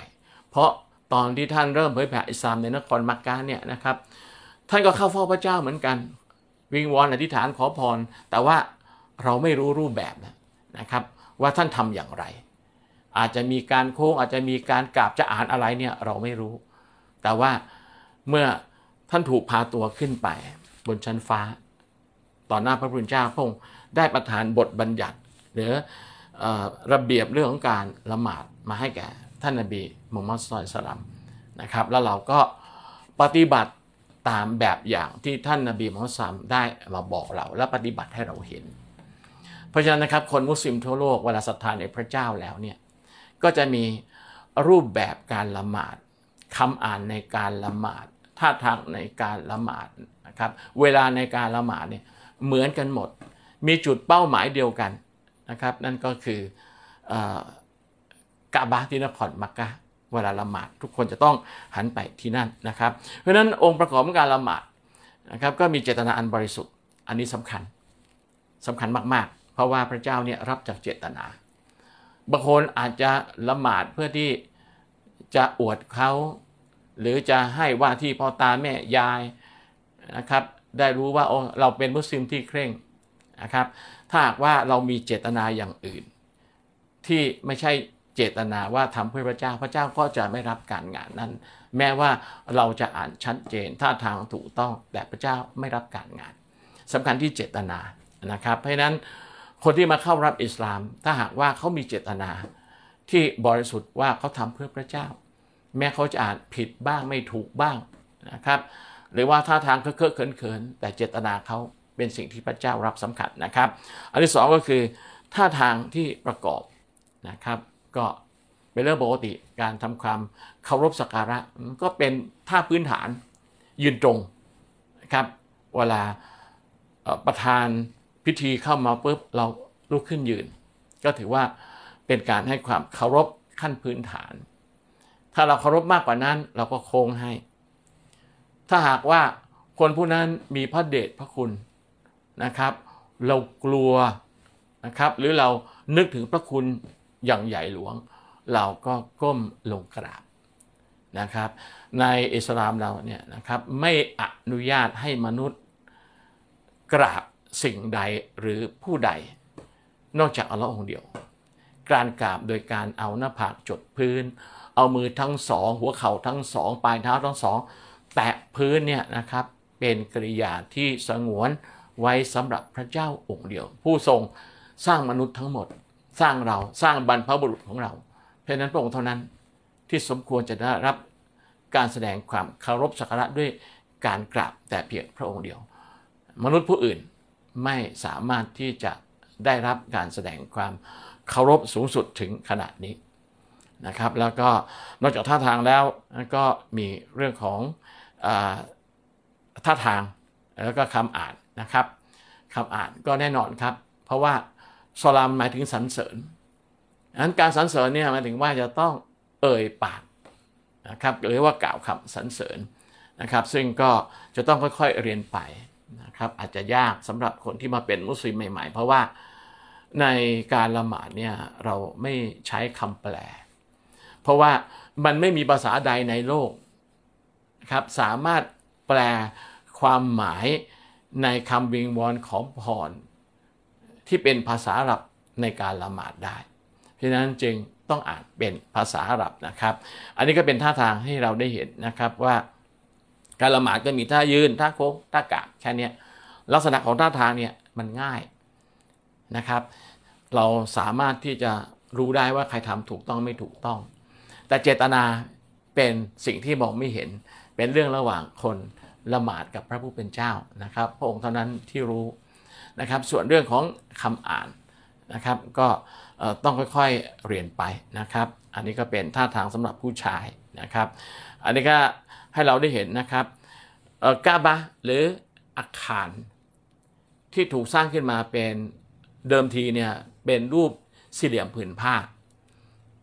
เพราะตอนที่ท่านเริ่มเผยแผ่อิสลาม ในนครมักกะเนี่ยนะครับ ท่านก็เข้าเฝ้าพระเจ้าเหมือนกัน วิงวอนอธิษฐานขอพร แต่ว่าเราไม่รู้รูปแบบนะครับว่าท่านทำอย่างไร อาจจะมีการโค้งอาจจะมีการกราบจะอ่านอะไรเนี่ยเราไม่รู้ แต่ว่าเมื่อท่านถูกพาตัวขึ้นไปบนชั้นฟ้าต่อหน้าพระพุทธเจ้าพงค์ได้ประทานบทบัญญัติ หรือระเบียบเรื่องของการละหมาดมาให้แก่ท่านนบีมุฮัมมัดสุลตัลมนะครับ แล้วเราก็ปฏิบัติตามแบบอย่างที่ท่านนบีมุฮัมมัดสามได้มาบอกเราและปฏิบัติให้เราเห็น เพราะฉะนั้นนะครับคนมุสลิมทั่วโลกเวลาศรัทธาในพระเจ้าแล้วเนี่ยก็จะมีรูปแบบการละหมาดคำอ่านในการละหมาดท่าทางในการละหมาดครับเวลาในการละหมาดเนี่ยเหมือนกันหมด มีจุดเป้าหมายเดียวกันนะครับนั่นก็คือกาบาที่นครมักกะเวลาละหมาดทุกคนจะต้องหันไปที่นั่นนะครับ เพราะฉะนั้นองค์ประกอบของการละหมาดนะครับก็มีเจตนาอันบริสุทธิ์ อันนี้สำคัญสำคัญมาก ๆ เพราะว่าพระเจ้าเนี่ยรับจากเจตนาบางคนอาจจะละหมาดเพื่อที่จะอวดเขา หรือจะให้ว่าที่พ่อตาแม่ยายนะครับ ได้รู้ว่าเราเป็นมุสลิมที่เคร่งนะครับ ถ้าหากว่าเรามีเจตนาอย่างอื่น ที่ไม่ใช่เจตนาว่าทำเพื่อพระเจ้าพระเจ้าก็จะไม่รับการงานนั้น แม้ว่าเราจะอ่านชัดเจนท่าทางถูกต้องแต่พระเจ้าไม่รับการงาน สำคัญที่เจตนานะครับเพราะฉะนั้นคนที่มาเข้ารับอิสลามถ้าหากว่าเขามีเจตนา ที่บริสุทธิ์ว่าเขาทำเพื่อพระเจ้า แม้เขาจะอ่านผิดบ้างไม่ถูกบ้างนะครับหรือว่าท่าทางเคอะเขินๆแต่เจตนาเขาเป็นสิ่งที่พระเจ้ารับสำคัญนะครับ อันที่ 2 ก็คือท่าทางที่ประกอบนะครับ ก็เป็นเรื่องปกติการทำความเคารพสักการะก็เป็นท่าพื้นฐานยืนตรงนะครับเวลาประธานพิธีเข้ามาปุ๊บเราลุกขึ้นยืน ก็ถือว่าเป็นการให้ความเคารพขั้นพื้นฐาน ถ้าเราเคารพมากกว่านั้นเราก็โค้งให้ถ้าหากว่าคนผู้นั้นมีพระเดชพระคุณนะครับ เรากลัวนะครับหรือเรานึกถึงพระคุณอย่างใหญ่หลวง เราก็ก้มลงกราบนะครับ ในอิสลามเราเนี่ยนะครับไม่อนุญาตให้มนุษย์กราบสิ่งใดหรือผู้ใด นอกจากอัลลอฮ์องเดียว การกราบโดยการเอาหน้าผากจดพื้น เอามือทั้งสอง หัวเข่าทั้งสอง ปลายเท้าทั้งสองแตะพื้นเนี่ยนะครับเป็นกริยาที่สงวนไว้สำหรับพระเจ้าองค์เดียว ผู้ทรงสร้างมนุษย์ทั้งหมดสร้างเราสร้างบรรพบุรุษของเรา เพราะนั้นพระองค์เท่านั้นที่สมควรจะได้รับการแสดงความเคารพสักการะด้วยการกราบแต่เพียงพระองค์เดียว มนุษย์ผู้อื่นไม่สามารถที่จะได้รับการแสดงความเคารพสูงสุดถึงขนาดนี้นะครับ แล้วก็นอกจากท่าทางแล้วก็มีเรื่องของท่าทางแล้วก็คำอ่านนะครับคำอ่านก็แน่นอนครับ เพราะว่าสลามหมายถึงสรรเสริญอันการสรรเสริญเนี่ยหมายถึงว่าจะต้องเอ่ยปากนะครับหรือว่ากล่าวคำสรรเสริญนะครับซึ่งก็จะต้องค่อยๆเรียนไปนะครับอาจจะยากสำหรับคนที่มาเป็นมุสลิมใหม่ๆเพราะว่า ในการละหมาดเนี่ยเราไม่ใช้คำแปล เพราะว่ามันไม่มีภาษาใดในโลกครับสามารถแปลความหมายในคำวิงวอนของพรที่เป็นภาษาอหรับในการละหมาดได้เพราะนั้นจึงต้องอ่านเป็นภาษาอาหรับนะครับ อันนี้ก็เป็นท่าทางให้เราได้เห็นนะครับว่าการละหมาดก็มีท่ายืนท่าโค้งท่ากะแค่นี้ลักษณะของท่าทางเนี่ยมันง่ายนะครับ เราสามารถที่จะรู้ได้ว่าใครทำถูกต้องไม่ถูกต้อง แต่เจตนาเป็นสิ่งที่มองไม่เห็นเป็นเรื่องระหว่างคนละหมาดกับพระผู้เป็นเจ้านะครับ พระองค์เท่านั้นที่รู้นะครับ ส่วนเรื่องของคำอ่านนะครับก็ต้องค่อยๆเรียนไปนะครับ อันนี้ก็เป็นท่าทางสำหรับผู้ชายนะครับ อันนี้ก็ให้เราได้เห็นนะครับกาบะหรืออาคาร ที่ถูกสร้างขึ้นมาเป็นเดิมทีเนี่ยเป็นรูปสี่เหลี่ยมผืนผ้า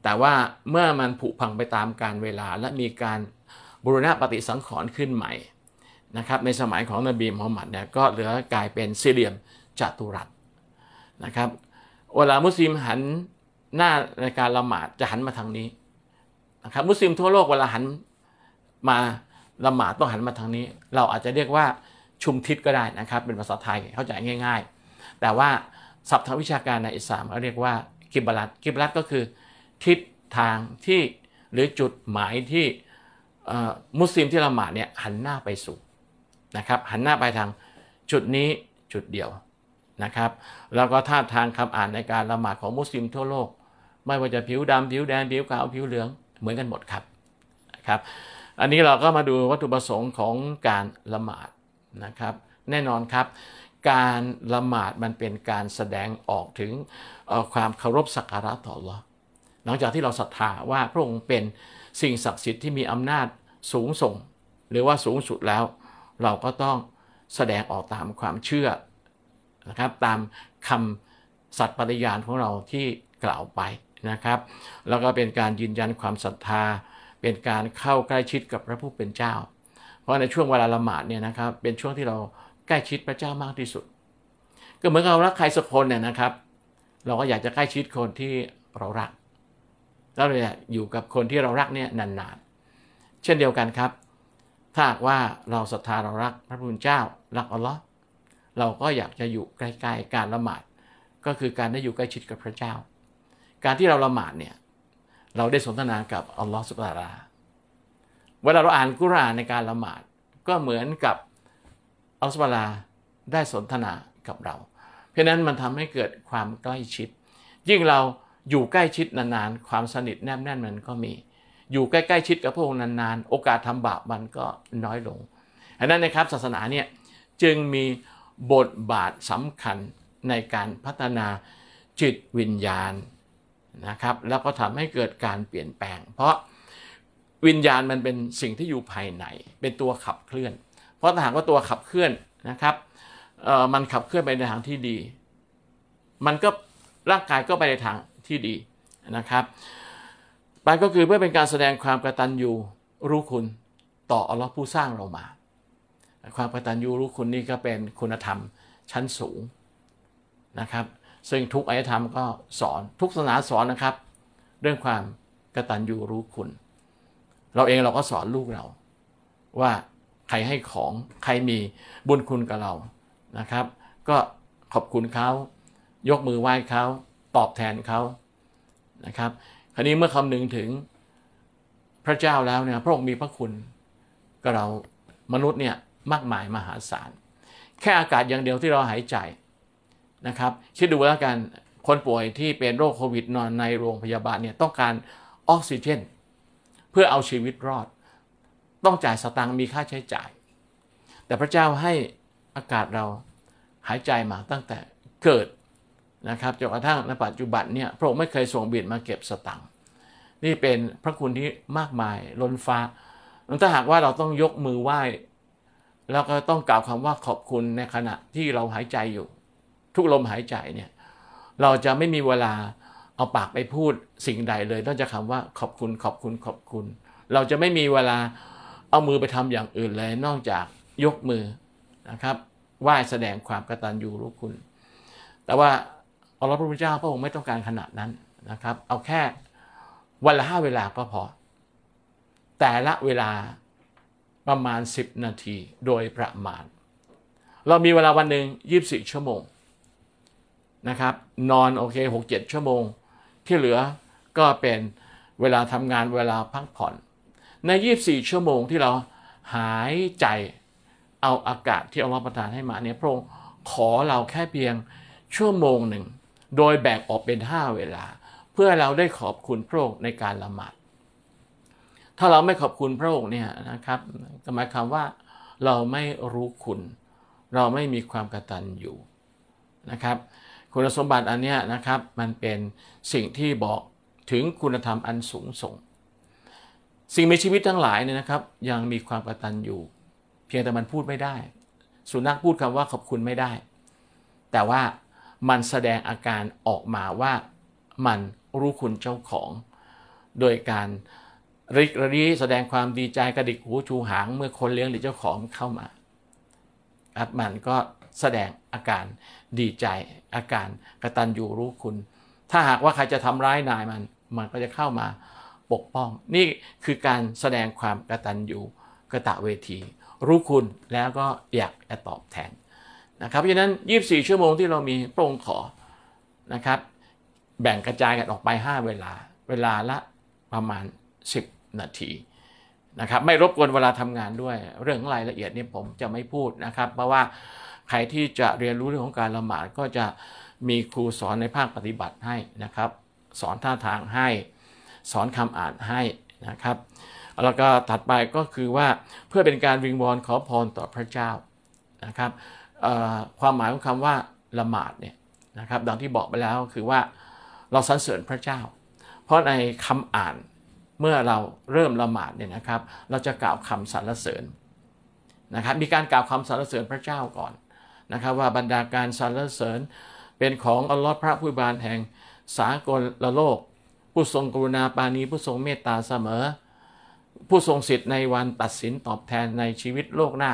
แต่ว่าเมื่อมันผุพังไปตามการเวลาและมีการบุรณะปฏิสังขรณ์ขึ้นใหม่นะครับในสมัยของนบีมุฮัมมัดเนี่ยก็เหลือกลายเป็นสี่เหลี่ยมจัตุรัสนะครับ เวลามุสลิมหันหน้าในการละหมาดจะหันมาทางนี้นะครับมุสลิมทั่วโลกเวลาหันมาละหมาดต้องหันมาทางนี้ เราอาจจะเรียกว่าชุมทิศก็ได้นะครับเป็นภาษาไทยเข้าใจง่ายๆ แต่ว่าศัพท์ทางวิชาการในอิสลามเขาเรียกว่ากิบลัดกิบลัดก็คือทิศทางที่หรือจุดหมายที่มุสลิมที่ละหมาดเนี่ยหันหน้าไปสู่นะครับ หันหน้าไปทางจุดนี้จุดเดียวนะครับแล้วก็ท่าทางคำอ่านในการละหมาดของมุสลิมทั่วโลก ไม่ว่าจะผิวดำผิวแดงผิวขาวผิวเหลืองเหมือนกันหมดครับนะครับ อันนี้เราก็มาดูวัตถุประสงค์ของการละหมาดนะครับ แน่นอนครับ การละหมาดมันเป็นการแสดงออกถึงความเคารพสักการะต่อหอหลังจากที่เราศรัทธาว่าพระองค์เป็นสิ่งศักดิ์สิทธิ์ที่มีอำนาจสูงส่ง หรือว่าสูงสุดแล้ว เราก็ต้องแสดงออกตามความเชื่อนะครับ ตามคำสัตย์ปฏิญาณของเราที่กล่าวไปนะครับ แล้วก็เป็นการยืนยันความศรัทธา เป็นการเข้าใกล้ชิดกับพระผู้เป็นเจ้า เพราะในช่วงเวลาละหมาดเนี่ยนะครับเป็นช่วงที่เราใกล้ชิดพระเจ้ามากที่สุด ก็เหมือนเรารักใครสักคนเนี่ยนะครับ เราก็อยากจะใกล้ชิดคนที่เรารักแล้วเราลยอยู่กับคนที่เรารักเนี่ยนานๆเช่นเดียวกันครับถ้าว่าเราศรัทธาเรารักพระพุทธเจ้ารักอัลลอฮ์เราก็อยากจะอยู่ใกล้ๆการละหมาด ก็คือการได้อยู่ใกล้ชิดกับพระเจ้า การที่เราละหมาดเนี่ยเราได้สนทนากับอัลลอฮ์สุบฮานาเวลาเราอ่านกุรานในการละหมาด ก็เหมือนกับอัลสุบฮานาได้สนทนากับเรา เพราะนั้นมันทำให้เกิดความใกล้ชิด ยิ่งเราอยู่ใกล้ชิดนานๆความสนิทแนบแน่นมันก็มีอยู่ใกล้ๆชิดกับพระองค์นานๆโอกาสทำบาปมันก็น้อยลงอันนั้นนะครับศาสนาเนี่ยจึงมีบทบาทสำคัญในการพัฒนาจิตวิญญาณนะครับแล้วก็ทำให้เกิดการเปลี่ยนแปลง เพราะวิญญาณมันเป็นสิ่งที่อยู่ภายในเป็นตัวขับเคลื่อน เพราะถ้าหากว่าตัวขับเคลื่อนนะครับมันขับเคลื่อนไปในทางที่ดี มันก็ร่างกายก็ไปในทางที่ดีนะครับไปก็คือเพื่อเป็นการแสดงความกระตันยูรู้คุณต่ออัลลอฮ์ผู้สร้างเรามา ความกระตันยูรู้คุณนี่ก็เป็นคุณธรรมชั้นสูงนะครับ ซึ่งทุกอายธรรมก็สอนทุกศาสนาสอนนะครับ เรื่องความกระตันยูรู้คุณเราเองเราก็สอนลูกเรา ว่าใครให้ของใครมีบุญคุณกับเรานะครับ ก็ขอบคุณเขายกมือไหว้เขาตอบแทนเขา นะครับ คราวนี้เมื่อคำนึงถึงพระเจ้าแล้วเนี่ย พระองค์มีพระคุณกับเรามนุษย์เนี่ยมากมายมหาศาล แค่อากาศอย่างเดียวที่เราหายใจ นะครับคิดดูแล้วกัน คนป่วยที่เป็นโรคโควิดนอนในโรงพยาบาลเนี่ยต้องการออกซิเจนเพื่อเอาชีวิตรอด ต้องจ่ายสตางค์มีค่าใช้จ่าย แต่พระเจ้าให้อากาศเราหายใจมาตั้งแต่เกิดนะครับจนกระทั่งในปัจจุบันเนี่ยพระองค์ไม่เคยส่งบิดมาเก็บสตังค์นี่เป็นพระคุณที่มากมายล้นฟ้าถ้าหากว่าเราต้องยกมือไหว้ แล้วก็ต้องกล่าวคำว่าขอบคุณในขณะที่เราหายใจอยู่ ทุกลมหายใจเนี่ย เราจะไม่มีเวลาเอาปากไปพูดสิ่งใดเลยต้องจะคำว่าขอบคุณขอบคุณขอบคุณ เราจะไม่มีเวลาเอามือไปทำอย่างอื่นเลยนอกจากยกมือนะครับ ไหว้แสดงความกตัญญูรู้คุณแต่ว่าเอาละพระผุ้เจ้าพระองค์ไม่ต้องการขนาดนั้นนะครับ เอาแค่วันละห้าเวลาก็พอแต่ละเวลาประมาณ 10 นาทีโดยประมาณ เรามีเวลาวันหนึ่ง 24 ชั่วโมงนะครับนอนโอเค6-7 ชั่วโมงที่เหลือก็เป็นเวลาทำงานเวลาพักผ่อนใน 24 ชั่วโมงที่เราหายใจเอาอากาศที่อัลลอฮฺประทานให้มาเนี่ยพระองค์ขอเราแค่เพียงชั่วโมงหนึ่งโดยแบ่งออกเป็น 5 เวลา เพื่อเราได้ขอบคุณพระองค์ในการละหมาดถ้าเราไม่ขอบคุณพระองค์เนี่ยนะครับหมายความว่า เราไม่รู้คุณ เราไม่มีความกระตันอยู่นะครับ คุณสมบัติอันนี้นะครับ มันเป็นสิ่งที่บอกถึงคุณธรรมอันสูงส่ง สิ่งมีชีวิตทั้งหลายเนี่ยนะครับ ยังมีความกระตันอยู่เพียงแต่มันพูดไม่ได้สุนัขพูดคำว่าขอบคุณไม่ได้ แต่ว่ามันแสดงอาการออกมาว่ามันรู้คุณเจ้าของ โดยการริกรีแสดงความดีใจกระดิกหูชูหางเมื่อคนเลี้ยงหรือเจ้าของเข้ามาครับมันก็แสดงอาการดีใจอาการกระตันอยู่รู้คุณ ถ้าหากว่าใครจะทำร้ายนายมัน มันก็จะเข้ามาปกป้องนี่คือการแสดงความกระตันอยู่กระตะเวที รู้คุณแล้วก็อยากจะตอบแทนนะครับเพราะฉะนั้น 24 ชั่วโมงที่เรามีพระองค์ขอนะครับ แบ่งกระจายกันออกไป 5 เวลาเวลาละประมาณ 10 นาทีนะครับไม่รบกวนเวลาทำงานด้วย เรื่องรายละเอียดนี่ผมจะไม่พูดนะครับ เพราะว่าใครที่จะเรียนรู้เรื่องของการละหมาดก็จะมีครูสอนในภาคปฏิบัติให้นะครับ สอนท่าทางให้สอนคำอ่านให้นะครับแล้วก็ถัดไปก็คือว่าเพื่อเป็นการวิงวอนขอพรต่อพระเจ้านะครับความหมายของคำว่าละหมาดเนี่ยนะครับดังที่บอกไปแล้วคือว่าเราสรรเสริญพระเจ้า เพราะในคำอ่านเมื่อเราเริ่มละหมาดเนี่ยนะครับเราจะกล่าวคำสรรเสริญนะครับมีการกล่าวคำสรรเสริญพระเจ้าก่อนนะครับว่าบรรดาการสรรเสริญ เป็นของอัลลอฮ์พระผู้บานแห่งสากลละโลก ผู้ทรงกรุณาปานี ผู้ทรงเมตตาเสมอ ผู้ทรงสิทธิ์ในวันตัดสินตอบแทนในชีวิตโลกหน้า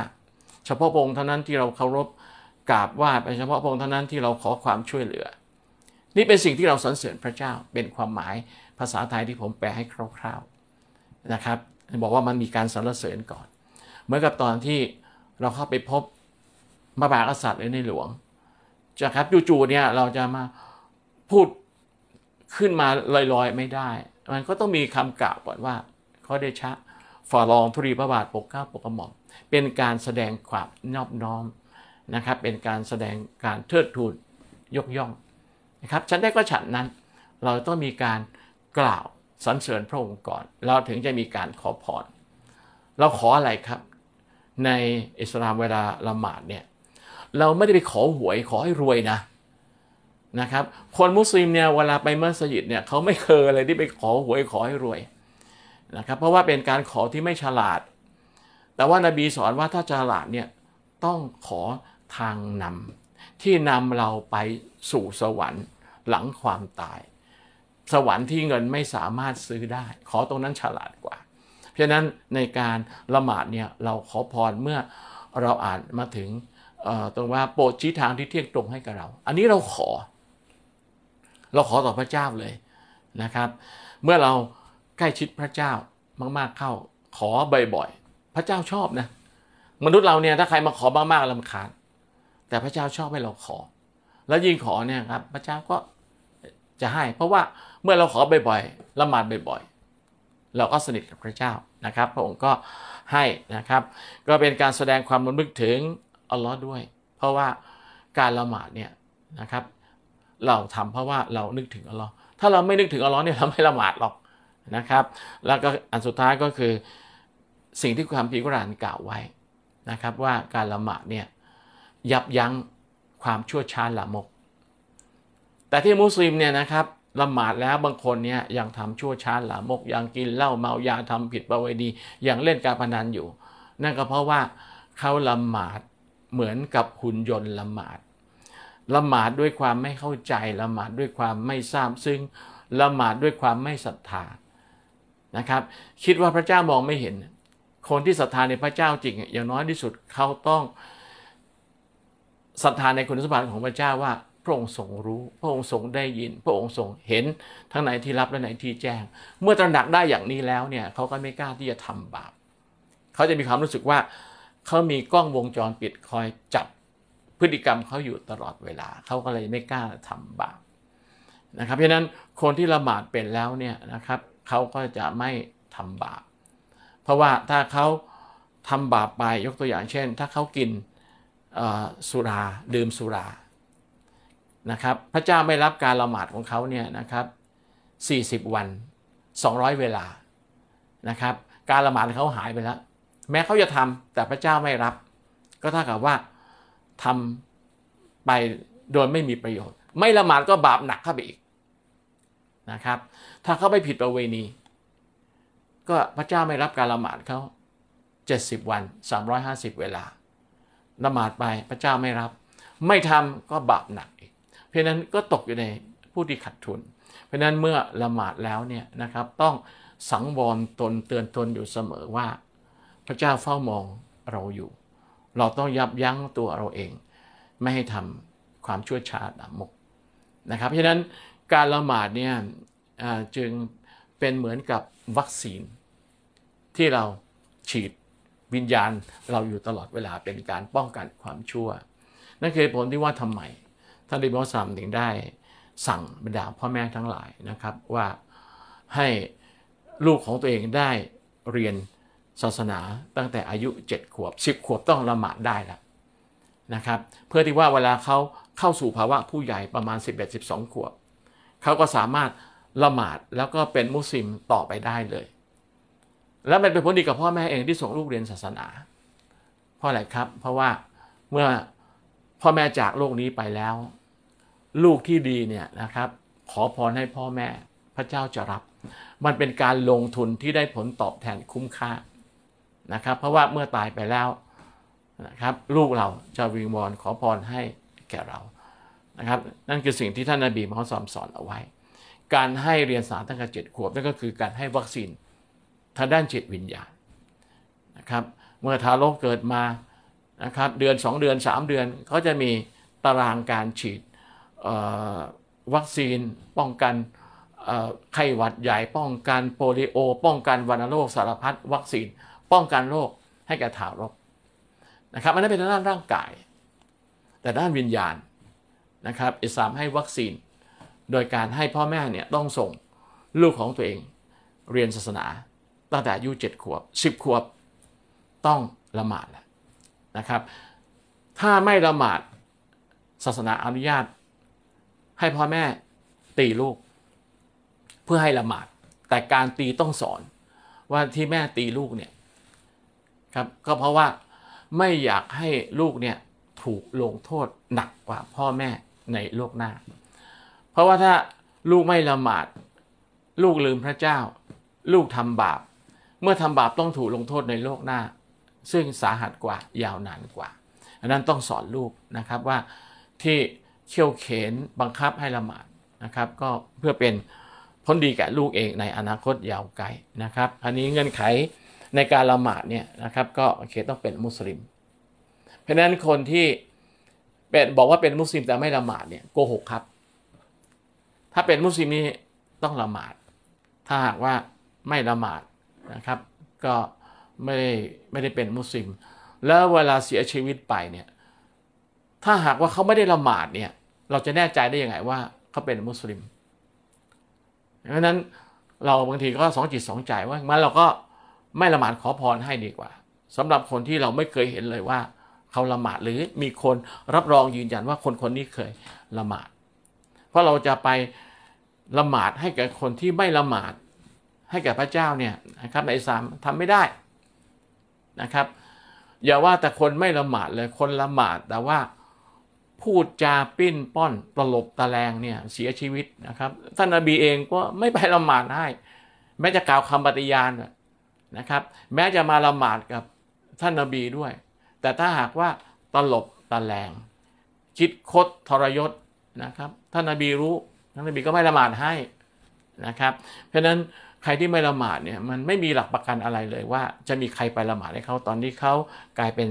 เฉพาะองค์เท่านั้นที่เราเคารพกราบไหว้ไปเฉพาะพระองค์เท่านั้นที่เราขอความช่วยเหลือ นี่เป็นสิ่งที่เราสรรเสริญพระเจ้าเป็นความหมายภาษาไทยที่ผมแปลให้คร่าวๆนะครับ บอกว่ามันมีการสรรเสริญก่อนเหมือนกับตอนที่เราเข้าไปพบมาบากษัตริย์หรือในหลวงจะครับจู่ๆเนี่ยเราจะมาพูดขึ้นมาลอยๆไม่ได้ มันก็ต้องมีคำกล่าวก่อนว่าข้อเดชะฝ่ารองธุรีพระบาทปกเก้าปกกระหม่อมเป็นการแสดงความนอบน้อมนะครับเป็นการแสดงการเทิดทูนยกย่องนะครับฉันได้ก็ฉันนั้น เราต้องมีการกล่าวสรรเสริญพระองค์ก่อนเราถึงจะมีการขอพรเราขออะไรครับ ในอิสลามเวลาละหมาดเนี่ยเราไม่ได้ไปขอหวยขอให้รวยนะนะครับคนมุสลิมเนี่ยเวลาไปมัสยิดเนี่ยเขาไม่เคยอะไรที่ไปขอหวยขอให้รวยนะครับเพราะว่าเป็นการขอที่ไม่ฉลาด แต่ว่านาบีสอนว่าถ้าฉลาดเนี่ยต้องขอทางนำที่นำเราไปสู่สวรรค์หลังความตาย สวรรค์ที่เงินไม่สามารถซื้อได้ ขอตรงนั้นฉลาดกว่า เพราะนั้นในการละหมาดเนี่ยเราขอพรเมื่อเราอ่านมาถึงตรงว่า โปรดชี้ทางที่เที่ยงตรงให้กับเรา อันนี้เราขอ เราขอต่อพระเจ้าเลยนะครับ เมื่อเราใกล้ชิดพระเจ้ามาก ๆเข้า ขอบ่อยๆพระเจ้าชอบนะ มนุษย์เราเนี่ยถ้าใครมาขอมากๆลาขาดแต่พระเจ้าชอบให้เราขอ แล้วยิ่งขอเนี่ยครับพระเจ้าก็จะให้ เพราะว่าเมื่อเราขอบ่อยๆละหมาดบ่อยๆเราก็สนิทกับพระเจ้านะครับ พระองค์ก็ให้นะครับ ก็เป็นการแสดงความมึนึกถึงอัลลอฮ์ด้วย เพราะว่าการละหมาดเนี่ยนะครับ เราทำเพราะว่าเรานึกถึงอัลลอฮ์ถ้าเราไม่นึกถึงอัลลอฮ์เนี่ยเราไม่ละหมาดหรอกนะครับ แล้วก็อันสุดท้ายก็คือสิ่งที่ความพีกรานกล่าวไว้นะครับ ว่าการละหมาดเนี่ยยับยั้งความชั่วช้าละมก แต่ที่มุสลิมเนี่ยนะครับ ละหมาดแล้วบางคนเนี่ยยังทำชั่วช้าละมกยังกินเหล้าเมายาทำผิดประเวณียังเล่นการพนันอยู่ นั่นก็เพราะว่าเขาละหมาดเหมือนกับหุ่นยนต์ละหมาดละหมาดด้วยความไม่เข้าใจละหมาดด้วยความไม่ทราบซึ่งละหมาดด้วยความไม่ศรัทธานะครับ คิดว่าพระเจ้ามองไม่เห็น คนที่ศรัทธาในพระเจ้าจริงอย่างน้อยที่สุดเขาต้องศรัทธาในคุณสมบัติของพระเจ้าว่าพระองค์ทรงรู้พระองค์ทรงได้ยิน พระองค์ทรงเห็นทั้งไหนที่รับและไหนที่แจ้ง เมื่อตระหนักได้อย่างนี้แล้วเนี่ยเขาก็ไม่กล้าที่จะทำบาปเขาจะมีความรู้สึกว่า เขามีกล้องวงจรปิดคอยจับพฤติกรรมเขาอยู่ตลอดเวลาเขาก็เลยไม่กล้าทำบาปนะครับเพราะนั้นคนที่ละหมาดเป็นแล้วเนี่ยนะครับเขาก็จะไม่ทำบาปเพราะว่าถ้าเขาทำบาปไปยกตัวอย่าง เช่น ถ้าเขากินสุราดื่มสุรา นะครับพระเจ้าไม่รับการละหมาดของเขาเนี่ยนะครับ40 วัน 200 เวลานะครับการละหมาดเขาหายไปแล้วแม้เขาจะทำ แต่พระเจ้าไม่รับก็เท่ากับว่าทำไปโดยไม่มีประโยชน์ ไม่ละหมาดก็บาปหนักเข้าไปอีกนะครับถ้าเขาไม่ผิดประเวณีก็พระเจ้าไม่รับการละหมาดเขา70วัน350 เวลาละหมาดไปพระเจ้าไม่รับ ไม่ทำก็บาปหนักอีกเพราะนั้นก็ตกอยู่ในผู้ที่ขัดทุนเพราะนั้นเมื่อละหมาดแล้วเนี่ยนะครับต้องสังวรตนเตือนตนอยู่เสมอว่าพระเจ้าเฝ้ามองเราอยู่ เราต้องยับยั้งตัวเราเอง ไม่ให้ทำความชั่วช้าดามกนะครับเพราะนั้นการละหมาดเนี่ยจึงเป็นเหมือนกับวัคซีนที่เราฉีดวิญญาณ เราอยู่ตลอดเวลาเป็นการป้องกันความชั่ว นั่นคือผลที่ว่าทำไมท่านดิบอสามถึงได้สั่งบรรดาพ่อแม่ทั้งหลายนะครับว่าให้ลูกของตัวเองได้เรียนศาสนาตั้งแต่อายุ 7 ขวบ 10 ขวบต้องละหมาดได้แล้วนะครับ เพื่อที่ว่าเวลาเขาเข้าสู่ภาวะผู้ใหญ่ประมาณ 11-12 ขวบ เขาก็สามารถละหมาดแล้วก็เป็นมุสลิมต่อไปได้เลยแล้วมันเป็นผลดีกับพ่อแม่เองที่ส่งลูกเรียนศาสนาเพราะอะไรครับ เพราะว่าเมื่อพ่อแม่จากโลกนี้ไปแล้ว ลูกที่ดีเนี่ยนะครับ ขอพรให้พ่อแม่พระเจ้าจะรับ มันเป็นการลงทุนที่ได้ผลตอบแทนคุ้มค่านะครับ เพราะว่าเมื่อตายไปแล้วนะครับลูกเราจะวิงวอนขอพรให้แก่เรานะครับนั่นคือสิ่งที่ท่านนบีมอสซอมสอนเอาไว้ การให้เรียนสารตั้งแต่เจ็ดขวบนั่นก็คือการให้วัคซีนทางด้านจิตวิญญาณนะครับ เมื่อทารกเกิดมานะครับเดือน 2 เดือน 3 เดือนเขาจะมีตารางการฉีดวัคซีนป้องกันไข้หวัดใหญ่ ป้องกันโปลิโอ ป้องกันวัณโรคสารพัดวัคซีนป้องกันโรคให้แก่ทารกนะครับอันนั้นเป็นด้านร่างกาย แต่ด้านวิญญาณนะครับอิสลามให้วัคซีน โดยการให้พ่อแม่เนี่ยต้องส่งลูกของตัวเองเรียนศาสนาตั้งแต่อายุเจ็ดขวบสิบขวบต้องละหมาดแล้วนะครับถ้าไม่ละหมาดศาสนาอนุญาต ให้พ่อแม่ตีลูก เพื่อให้ละหมาด แต่การตีต้องสอนว่าที่แม่ตีลูกเนี่ยครับก็เพราะว่าไม่อยากให้ลูกเนี่ยถูกลงโทษหนักกว่าพ่อแม่ในโลกหน้า เพราะว่าถ้าลูกไม่ละหมาดลูกลืมพระเจ้าลูกทำบาปเมื่อทำบาปต้องถูกลงโทษในโลกหน้า ซึ่งสาหัสกว่ายาวนานกว่าอันนั้นต้องสอนลูกนะครับว่าที่เขี่ยวเข็นบังคับให้ละหมาดนะครับ ก็เพื่อเป็นพ้นดีแก่ลูกเองในอนาคตยาวไกลนะครับอันนี้เงื่อนไขในการละหมาดเนี่ยนะครับก็โอเคต้องเป็นมุสลิมเพราะฉะนั้นคนที่เป็นบอกว่าเป็นมุสลิมแต่ไม่ละหมาดเนี่ยโกหกครับ ถ้าเป็นมุสลิมนี่ต้องละหมาด ถ้าหากว่าไม่ละหมาดนะครับก็ไม่ได้ไม่ได้เป็นมุสลิม แล้วเวลาเสียชีวิตไปเนี่ย ถ้าหากว่าเขาไม่ได้ละหมาดเนี่ย เราจะแน่ใจได้ยังไงว่าเขาเป็นมุสลิมเพราะนั้นเราบางทีก็สองจิตสองใจว่ามันเราก็ไม่ละหมาดขอพรให้ดีกว่า สำหรับคนที่เราไม่เคยเห็นเลยว่าเขาละหมาดหรือมีคนรับรองยืนยันว่าคนคนนี้เคยละหมาด เพราะเราจะไปละหมาดให้กับคนที่ไม่ละหมาดให้แก่พระเจ้าเนี่ยนะครับในอสามทำไม่ได้นะครับอย่าว่าแต่คนไม่ละหมาดเลยคนละหมาดแต่ว่าพูดจา ปิ้นป้อนตลบตะแลงเนี่ยเสียชีวิตนะครับ ท่านอบีเองก็ไม่ไปละหมาดให้ แม้จะกล่าวคำปฏิญาณนะครับ แม้จะมาละหมาดกับท่านอบีด้วย แต่ถ้าหากว่าตลบตะแลงคิดคดทรยศนะครับ ท่านอบีรู้ ท่านอบีก็ไม่ละหมาดให้นะครับ เพราะฉะนั้นใครที่ไม่ละหมาดเนี่ยมันไม่มีหลักประกันอะไรเลยว่าจะมีใครไปละหมาดให้เขาตอนที่เขากลายเป็น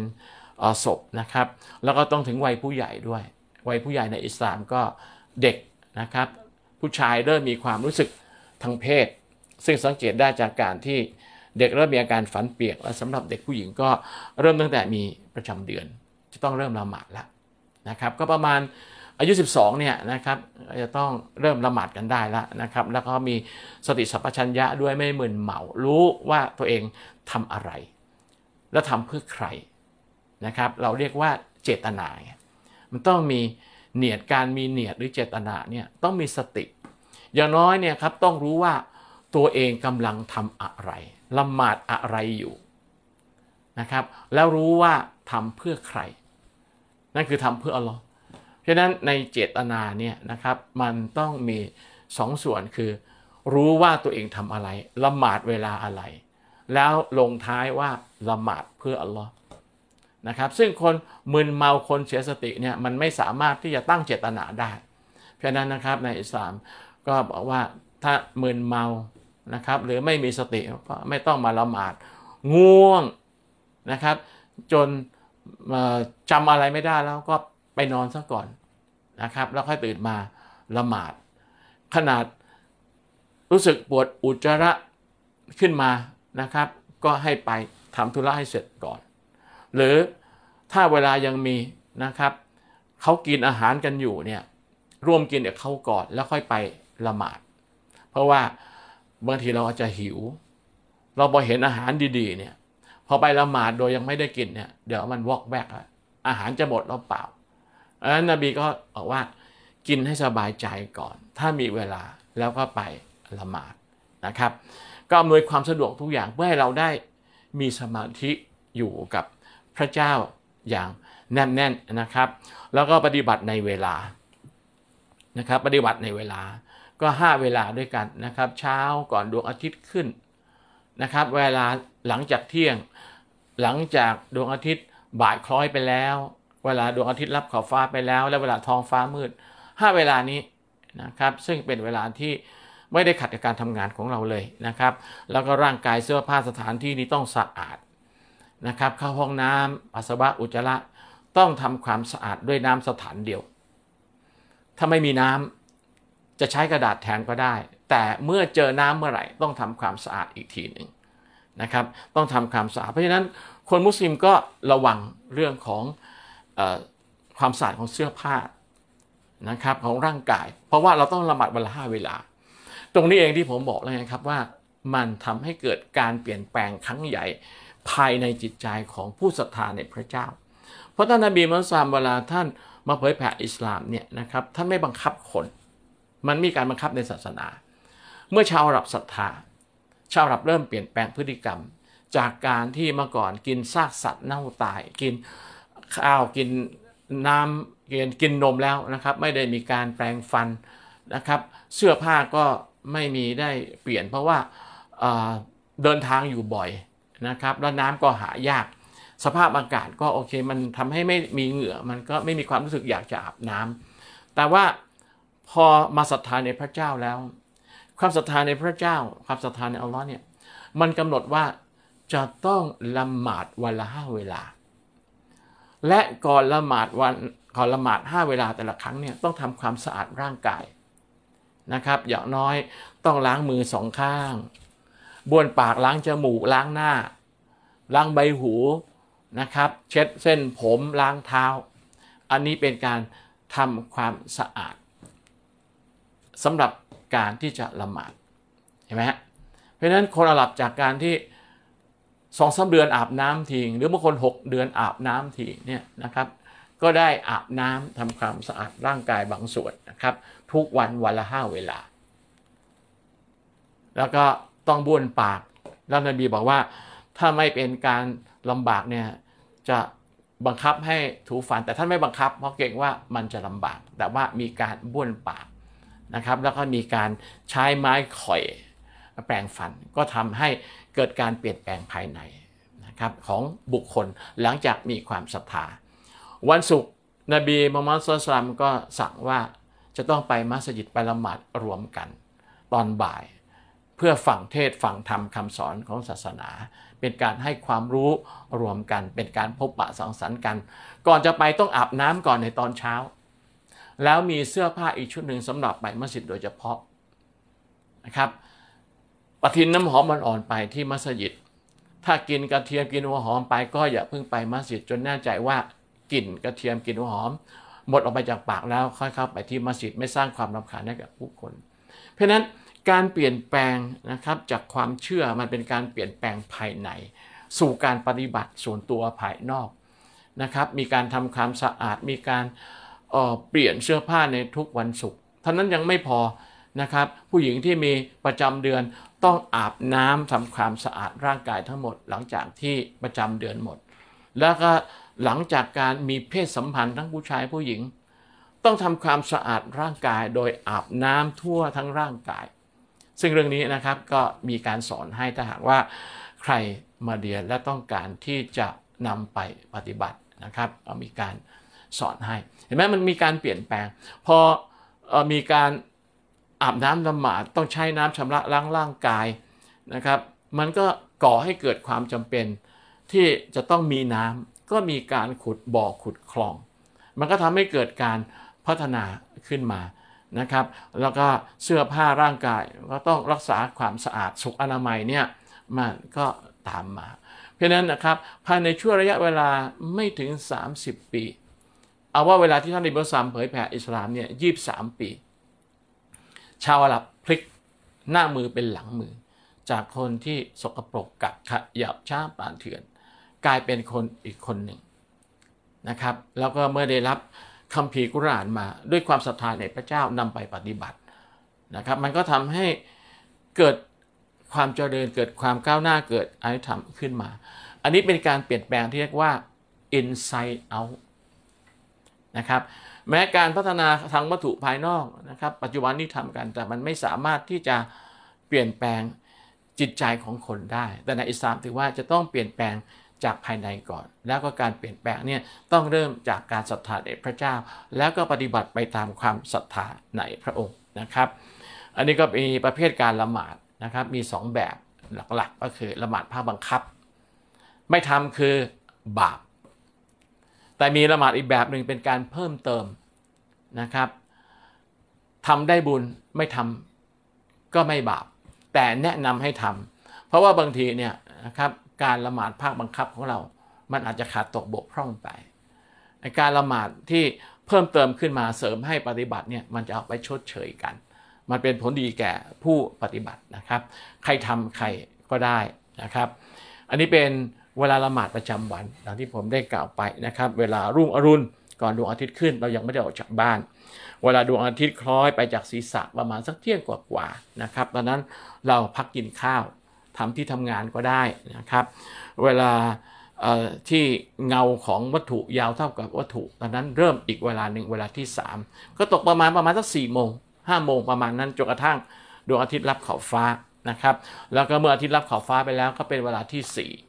ศพนะครับ แล้วก็ต้องถึงวัยผู้ใหญ่ด้วย วัยผู้ใหญ่ในอิสลามก็เด็กนะครับ ผู้ชายเริ่มมีความรู้สึกทางเพศซึ่งสังเกตได้จากการที่เด็กเริ่มมีอาการฝันเปียกและสำหรับเด็กผู้หญิงก็เริ่มตั้งแต่มีประจำเดือน จะต้องเริ่มละหมาดแล้วนะครับ ก็ประมาณอายุ12เนี่ยนะครับจะต้องเริ่มละหมาดกันได้แล้วนะครับแล้วก็มีสติสัพชัญญะด้วยไม่มึนเมารู้ว่าตัวเองทำอะไร และทำเพื่อใครนะครับ เราเรียกว่าเจตนามันต้องมีเนียดการมีเนียดหรือเจตนาเนี่ยต้องมีสติ อย่างน้อยเนี่ยครับต้องรู้ว่าตัวเองกำลังทำอะไรละหมาดอะไรอยู่นะครับแล้วรู้ว่าทำเพื่อใคร นั่นคือทำเพื่ออะไรเพราะนั้นในเจตนาเนี่ยนะครับมันต้องมีสองส่วนคือ รู้ว่าตัวเองทำอะไรละหมาดเวลาอะไร แล้วลงท้ายว่าละหมาดเพื่ออัลลอฮ์นะครับซึ่งคนมึนเมาคนเสียสติเนี่ยมันไม่สามารถที่จะตั้งเจตนาได้ เพราะนั้นนะครับในอิสลามก็บอกว่าถ้ามึนเมานะครับ หรือไม่มีสติก็ไม่ต้องมาละหมาดง่วงนะครับ จนจำอะไรไม่ได้แล้วก็ไปนอนซะก่อนนะครับ แล้วค่อยตื่นมาละหมาด ขนาดรู้สึกปวดอุจจาระขึ้นมานะครับ ก็ให้ไปทำธุระให้เสร็จก่อน หรือถ้าเวลายังมีนะครับ เขากินอาหารกันอยู่เนี่ย ร่วมกินกับเขาก่อน แล้วค่อยไปละหมาด เพราะว่าบางทีเราอาจจะหิว เราพอเห็นอาหารดีๆเนี่ยพอไปละหมาดโดยยังไม่ได้กินเนี่ยเดี๋ยวมันวอกแวกอาหารจะหมดเราเปล่าอันนั้นนบีก็บอกว่ากินให้สบายใจก่อน ถ้ามีเวลาแล้วก็ไปละหมาดนะครับ ก็อำนวยความสะดวกทุกอย่างเพื่อให้เราได้มีสมาธิอยู่กับพระเจ้าอย่างแน่นแน่นนะครับ แล้วก็ปฏิบัติในเวลานะครับปฏิบัติในเวลาก็ 5 เวลาด้วยกันนะครับ เช้าก่อนดวงอาทิตย์ขึ้นนะครับ เวลาหลังจากเที่ยงหลังจากดวงอาทิตย์บ่ายคล้อยไปแล้วเวลาดวงอาทิตย์รับขอบฟ้าไปแล้วและเวลาท้องฟ้ามืด 5 เวลานี้นะครับซึ่งเป็นเวลาที่ไม่ได้ขัดกับการทำงานของเราเลยนะครับแล้วก็ร่างกายเสื้อผ้าสถานที่นี้ต้องสะอาดนะครับเข้าห้องน้ำปัสสาวะอุจจาระต้องทำความสะอาดด้วยน้ำสถานเดียว ถ้าไม่มีน้ำจะใช้กระดาษแทนก็ได้ แต่เมื่อเจอน้ำเมื่อไหร่ต้องทำความสะอาดอีกทีหนึ่งนะครับต้องทำความสะอาดเพราะฉะนั้น คนมุสลิมก็ระวังเรื่องของความสะอาดของเสื้อผ้านะครับ ของร่างกาย เพราะว่าเราต้องละหมาดวละห้าเวลา ตรงนี้เองที่ผมบอกแล้วะครับว่ามันทำให้เกิดการเปลี่ยนแปลงครั้งใหญ่ภายในจิตใจของผู้ศรัทธาในพระเจ้า เพราะท่านนบีมุสลามเวลาท่านมาเผยแผ่อิสลามเนี่ยนะครับท่านไม่บังคับคน มันมีการบังคับในศาสนา เมื่อชาวอาหรับศรัทธาชาวอาหรับเริ่มเปลี่ยนแปลงพฤติกรรม จากการที่เมื่อก่อนกินซากสัตว์เน่าตายกินข้าวกินน้ำกินกินนมแล้วนะครับ ไม่ได้มีการแปลงฟันนะครับ เสื้อผ้าก็ไม่มีได้เปลี่ยนเพราะว่าเดินทางอยู่บ่อยนะครับ แล้วน้ำก็หายาก สภาพอากาศก็โอเค มันทำให้ไม่มีเหงื่อมันก็ไม่มีความรู้สึกอยากจะอาบน้ำแต่ว่าพอมาศรัทธาในพระเจ้าแล้ว ความศรัทธาในพระเจ้าความศรัทธาในอัลลอฮ์เนี่ยมันกำหนดว่าจะต้องละหมาดวันละห้าเวลาและก่อนละหมาดวันก่อนละหมาด 5 เวลาแต่ละครั้งเนี่ยต้องทำความสะอาดร่างกายนะครับ อย่างน้อยต้องล้างมือสองข้างบ้วนปากล้างจมูกล้างหน้า ล้างใบหูนะครับ เช็ดเส้นผมล้างเท้า อันนี้เป็นการทำความสะอาดสำหรับการที่จะละหมาดเห็นไหมฮะเพราะฉะนั้นคนอาหับจากการที่สองสาเดือนอาบน้ำทีหรือบางคน6เดือนอาบน้ำทีเนี่ยนะครับ ก็ได้อาบน้ำทำความสะอาดร่างกายบางส่วนนะครับ ทุกวันวันละห้าเวลา แล้วก็ต้องบ้วนปากแล้วนบีบอกว่า ถ้าไม่เป็นการลำบากเนี่ยจะบังคับให้ถูฟัน แต่ท่านไม่บังคับเพราะเกรงว่ามันจะลำบากแต่ว่ามีการบ้วนปากนะครับ แล้วก็มีการใช้ไม้ข่อยแปลงฟันก็ทำให้เกิดการเปลี่ยนแปลงภายในนะครับ ของบุคคลหลังจากมีความศรัทธาวันศุกร์นบีมุฮัมมัดสุลตามก็สั่งว่าจะต้องไปมัสยิดไปละหมาดรวมกัน ตอนบ่าย เพื่อฝังเทศฝังธรรมคำสอนของศาสนา เป็นการให้ความรู้รวมกัน เป็นการพบปะสังสรรค์กัน ก่อนจะไปต้องอาบน้ำก่อนในตอนเช้า แล้วมีเสื้อผ้าอีกชุดหนึ่งสำหรับไปมัสยิดโดยเฉพาะนะครับปะทินน้ำหอมมันอ่อนไปที่มัสยิด ถ้ากินกระเทียมกินหัวหอมไป ก็อย่าเพิ่งไปมัสยิดจนแน่ใจว่ากลิ่นกระเทียมกลิ่นหัวหอม หมดออกไปจากปากแล้วค่อยเข้าไปที่มัสยิดไม่สร้างความรำคาญให้กับผู้คน เพราะฉะนั้นการเปลี่ยนแปลงนะครับจากความเชื่อมันเป็นการเปลี่ยนแปลงภายในสู่การปฏิบัติส่วนตัวภายนอกนะครับมีการทำความสะอาดมีการเปลี่ยนเสื้อผ้าในทุกวันศุกร์เท่านั้นยังไม่พอนะครับผู้หญิงที่มีประจำเดือนต้องอาบน้ำทำความสะอาดร่างกายทั้งหมดหลังจากที่ประจำเดือนหมด แล้วก็หลังจากการมีเพศสัมพันธ์ทั้งผู้ชายผู้หญิง ต้องทำความสะอาดร่างกายโดยอาบน้ำทั่วทั้งร่างกาย ซึ่งเรื่องนี้นะครับก็มีการสอนให้ถ้าหากว่าใครมาเรียนและต้องการที่จะนำไปปฏิบัตินะครับมีการสอนให้ เห็นไหมมันมีการเปลี่ยนแปลงพอมีการอาบน้ำละหมาดต้องใช้น้ำชำระล้างร่างกายนะครับมันก็ก่อให้เกิดความจำเป็น ที่จะต้องมีน้ำก็มีการขุด บ่อขุดคลอง มันก็ทำให้เกิดการพัฒนาขึ้นมานะครับ แล้วก็เสื้อผ้าร่างกาย ก็ต้องรักษาความสะอาดสุขอนามัยเนี่ย มันก็ตามมา เพราะนั้นนะครับภายในช่วงระยะเวลาไม่ถึง 30 ปีเอาว่าเวลาที่ท่านอิบราฮิมเผยแผ่อิสลามเนี่ยยีปีชาวอาหรับพลิกหน้ามือเป็นหลังมือ จากคนที่สกปรกกับขยับช้าป่านเถื่อน กลายเป็นคนอีกคนหนึ่งนะครับแล้วก็เมื่อได้รับคำผีกุรานมา ด้วยความศรัทธาในพระเจ้านำไปปฏิบัตินะครับ มันก็ทำให้เกิดความเจริญเกิดความก้าวหน้าเกิดอารยธรรมขึ้นมา อันนี้เป็นการเปลี่ยนแปลงที่เรียกว่า inside out นะครับแม้การพัฒนาทางวัตถุภายนอกนะครับ ปัจจุบันนี้ทำกันแต่มันไม่สามารถที่จะเปลี่ยนแปลงจิตใจของคนได้ แต่ในอิสลามถือว่าจะต้องเปลี่ยนแปลงจากภายในก่อน แล้วก็การเปลี่ยนแปลงเนี่ยต้องเริ่มจากการศรัทธาในพระเจ้า แล้วก็ปฏิบัติไปตามความศรัทธาในพระองค์นะครับ อันนี้ก็มีประเภทการละหมาดนะครับมี 2แบบหลักๆกก็คือละหมาดภาคบังคับ ไม่ทำคือบาปแต่มีละหมาดอีกแบบหนึ่งเป็นการเพิ่มเติมนะครับทำได้บุญไม่ทำก็ไม่บาป แต่แนะนำให้ทำเพราะว่าบางทีเนี่ยนะครับการละหมาดภาคบังคับของเรามันอาจจะขาดตกบกพร่องไปการละหมาดที่เพิ่มเติมขึ้นมาเสริมให้ปฏิบัติเนี่ยมันจะเอาไปชดเชยกัน มันเป็นผลดีแก่ผู้ปฏิบัตินะครับ ใครทำใครก็ได้นะครับ อันนี้เป็นเวลาละหมาดประจำวันอย่างที่ผมได้กล่าวไปนะครับ เวลารุ่งอรุณก่อนดวงอาทิตย์ขึ้น เรายังไม่ได้ออกจากบ้าน เวลาดวงอาทิตย์คล้อยไปจากศีรษะประมาณสักเที่ยงกว่าๆนะครับ ตอนนั้นเราพักกินข้าวทำที่ทำงานก็ได้นะครับ เวลาที่เงาของวัตถุยาวเท่ากับวัตถุตอนนั้นเริ่มอีกเวลาหนึ่งเวลาที่ 3 ก็ตกประมาณประมาณสักสี่โมงห้าโมงประมาณนั้น จนกระทั่งดวงอาทิตย์รับขอบฟ้านะครับ แล้วก็เมื่ออาทิตย์รับขอบฟ้าไปแล้วก็เป็นเวลาที่ 4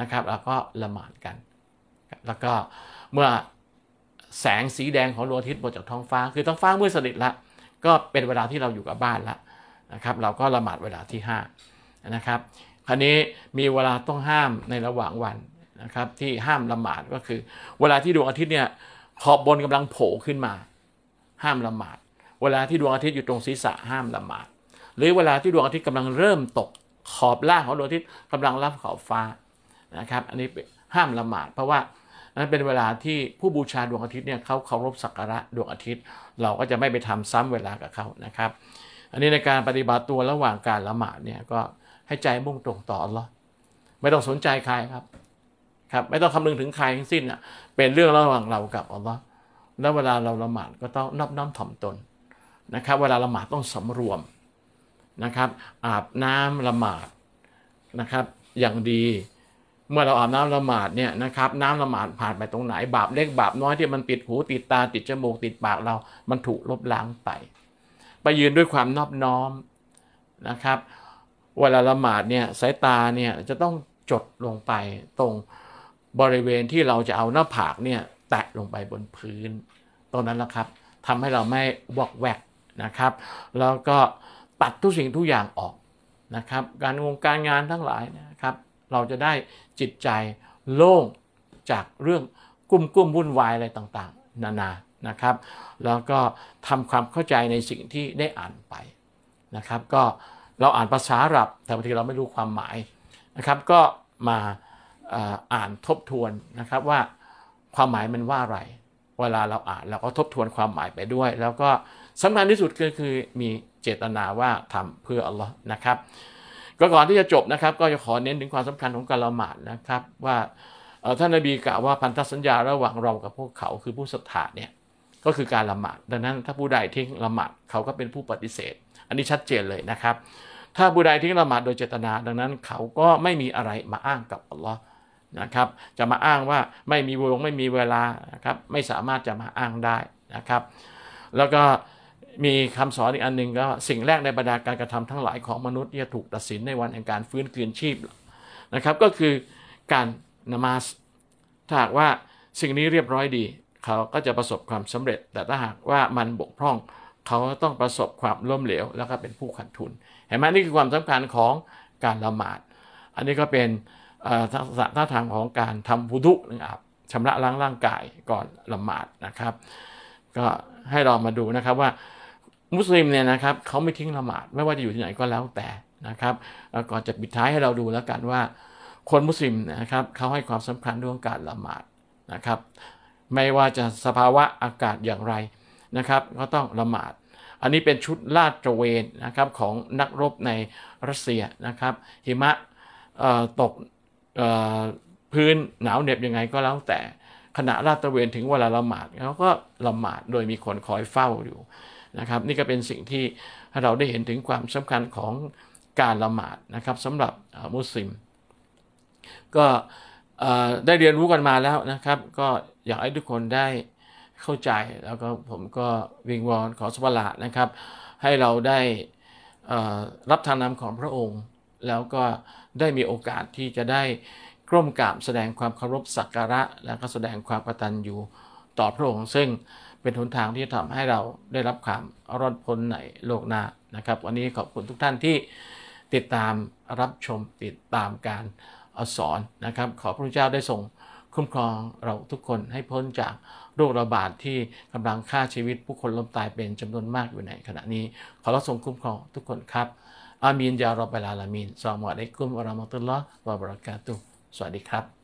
นะครับเราก็ละหมาดกัน แล้วก็เมื่อแสงสีแดงของดวงอาทิตย์หมดจากท้องฟ้า คือท้องฟ้ามืดสนิทละก็เป็นเวลาที่เราอยู่กับบ้านละนะครับเราก็ละหมาดเวลาที่5นะครับคราวนี้มีเวลาต้องห้ามในระหว่างวันนะครับที่ห้ามละหมาดก็คือ เวลาที่ดวงอาทิตย์เนี่ยขอบบนกำลังโผล่ขึ้นมา ห้ามละหมาด เวลาที่ดวงอาทิตย์อยู่ตรงศีรษะห้ามละหมาดหรือเวลาที่ดวงอาทิตย์กำลังเริ่มตกขอบล่างของดวงอาทิตย์กำลังรับขอบฟ้านะครับอันนี้ห้ามละหมาด เพราะว่านั้นเป็นเวลาที่ผู้บูชาดวงอาทิตย์เนี่ยเขาเคารพสักการะดวงอาทิตย์ เราก็จะไม่ไปทำซ้ำเวลากับเขานะครับ อันนี้ในการปฏิบัติตัวระหว่างการละหมาดเนี่ยก็ให้ใจมุ่งตรงต่ออัลลอฮ์ไม่ต้องสนใจใครครับ ครับไม่ต้องคำนึงถึงใครทั้งสิ้นอ่ะเป็นเรื่องระหว่างเรากับอัลลอฮ์แล้วเวลาเราละหมาดก็ต้องนอบน้อมถ่อมตนนะครับ เวลาละหมาดต้องสำรวมนะครับ อาบน้ำละหมาดนะครับ อย่างดีเมื่อเราอาบน้ำละหมาดเนี่ยนะครับน้ำละหมาดผ่านไปตรงไหนบาปเล็กบาปน้อยที่มันติดหูติดตา ติดจมูกติดปากเรา มันถูกลบล้างไปไปยืนด้วยความนอบน้อมนะครับ เวลาละหมาดเนี่ยสายตาเนี่ยจะต้องจดลงไปตรงบริเวณที่เราจะเอาหน้าผากเนี่ยแตะลงไปบนพื้นตรงนั้นนละครับทำให้เราไม่วอกแวกนะครับแล้วก็ตัดทุกสิ่งทุกอย่างออกนะครับ การงงการงานทั้งหลายนะครับ เราจะได้จิตใจโล่งจากเรื่องกุ้มกุ้มวุ่นวายอะไรต่าง ๆ นานา นะครับ แล้วก็ทำความเข้าใจในสิ่งที่ได้อ่านไปนะครับ ก็เราอ่านภาษาหรับ แต่บางทีเราไม่รู้ความหมายนะครับ ก็มาอ่านทบทวนนะครับว่าความหมายมันว่าอะไร เวลาเราอ่านเราก็ทบทวนความหมายไปด้วย แล้วก็สำคัญที่สุดก็คือมีเจตนาว่าทำเพื่ออัลลอฮ์นะครับก็ก่อนที่จะจบนะครับ ก็จะขอเน้นถึงความสำคัญของการละหมาดนะครับ ว่าท่านนบีกล่าวว่าพันธสัญญาระหว่างเรากับพวกเขาคือผู้ศรัทธาเนี่ยก็คือการละหมาดดังนั้น ถ้าผู้ใดทิ้งละหมาดเขาก็เป็นผู้ปฏิเสธ อันนี้ชัดเจนเลยนะครับ ถ้าผู้ใดทิ้งละหมาดโดยเจตนา ดังนั้นเขาก็ไม่มีอะไรมาอ้างกับอัลลอฮ์นะครับ จะมาอ้างว่าไม่มีวงไม่มีเวลานะครับไม่สามารถจะมาอ้างได้นะครับ แล้วก็มีคำสอนอีกอันหนึ่งก็สิ่งแรกในบรรดาการกระทำทั้งหลายของมนุษย์ที่จะถูกตัดสินในวันแห่งการฟื้นคืนชีพนะครับ ก็คือการนมาส ถ้าหากว่าสิ่งนี้เรียบร้อยดี เขาก็จะประสบความสำเร็จ แต่ถ้าหากว่ามันบกพร่อง เขาต้องประสบความล้มเหลว แล้วก็เป็นผู้ขาดทุน เห็นไหมนี่คือความสำคัญของการละหมาดอันนี้ก็เป็นท่าทางของการทำวุดุนะครับชำระล้างร่างกายก่อนละหมาดนะครับ ก็ให้เรามาดูนะครับว่ามุสลิมเนี่ยนะครับเขาไม่ทิ้งละหมาดไม่ว่าจะอยู่ที่ไหนก็แล้วแต่นะครับก่อนจะปิดท้ายให้เราดูแล้วกันว่า คนมุสลิมนะครับ เขาให้ความสำคัญเรื่องการละหมาดนะครับ ไม่ว่าจะสภาวะอากาศอย่างไรนะครับ ก็ต้องละหมาด อันนี้เป็นชุดลาดตระเวนนะครับของนักรบในรัสเซียนะครับ หิมะตกพื้นหนาวเหน็บยังไงก็แล้วแต่ ขณะลาดตระเวนถึงเวลาละหมาดเขาก็ละหมาดโดยมีคนคอยเฝ้าอยู่นะครับนี่ก็เป็นสิ่งที่เราได้เห็นถึงความสำคัญของการละหมาดนะครับสำหรับมุสลิม ก็ได้เรียนรู้กันมาแล้วนะครับก็อยากให้ทุกคนได้เข้าใจแล้วก็ผมก็วิงวอนขอสวละนะครับ ให้เราได้รับทางนำของพระองค์ แล้วก็ได้มีโอกาสที่จะได้กร่มกราบแสดงความเคารพสักการะ และก็แสดงความประทันอยู่ต่อพระองค์ ซึ่งเป็นหนทางที่จะทำให้เราได้รับความรอดพ้นในโลกหน้านะครับ วันนี้ขอบคุณทุกท่านที่ติดตามรับชมติดตามการสอนนะครับ ขอพระเจ้าได้ทรงคุ้มครองเราทุกคนให้พ้นจากโรคระบาดที่กำลังฆ่าชีวิต ผู้คนล้มตายเป็นจำนวนมากอยู่ในขณะนี้ ขอเราทรงคุ้มครองทุกคนครับ อามีนยาเราไปลาลามีนสวัสดีคุณวรามตุลละวะบรักาตุสวัสดีครับ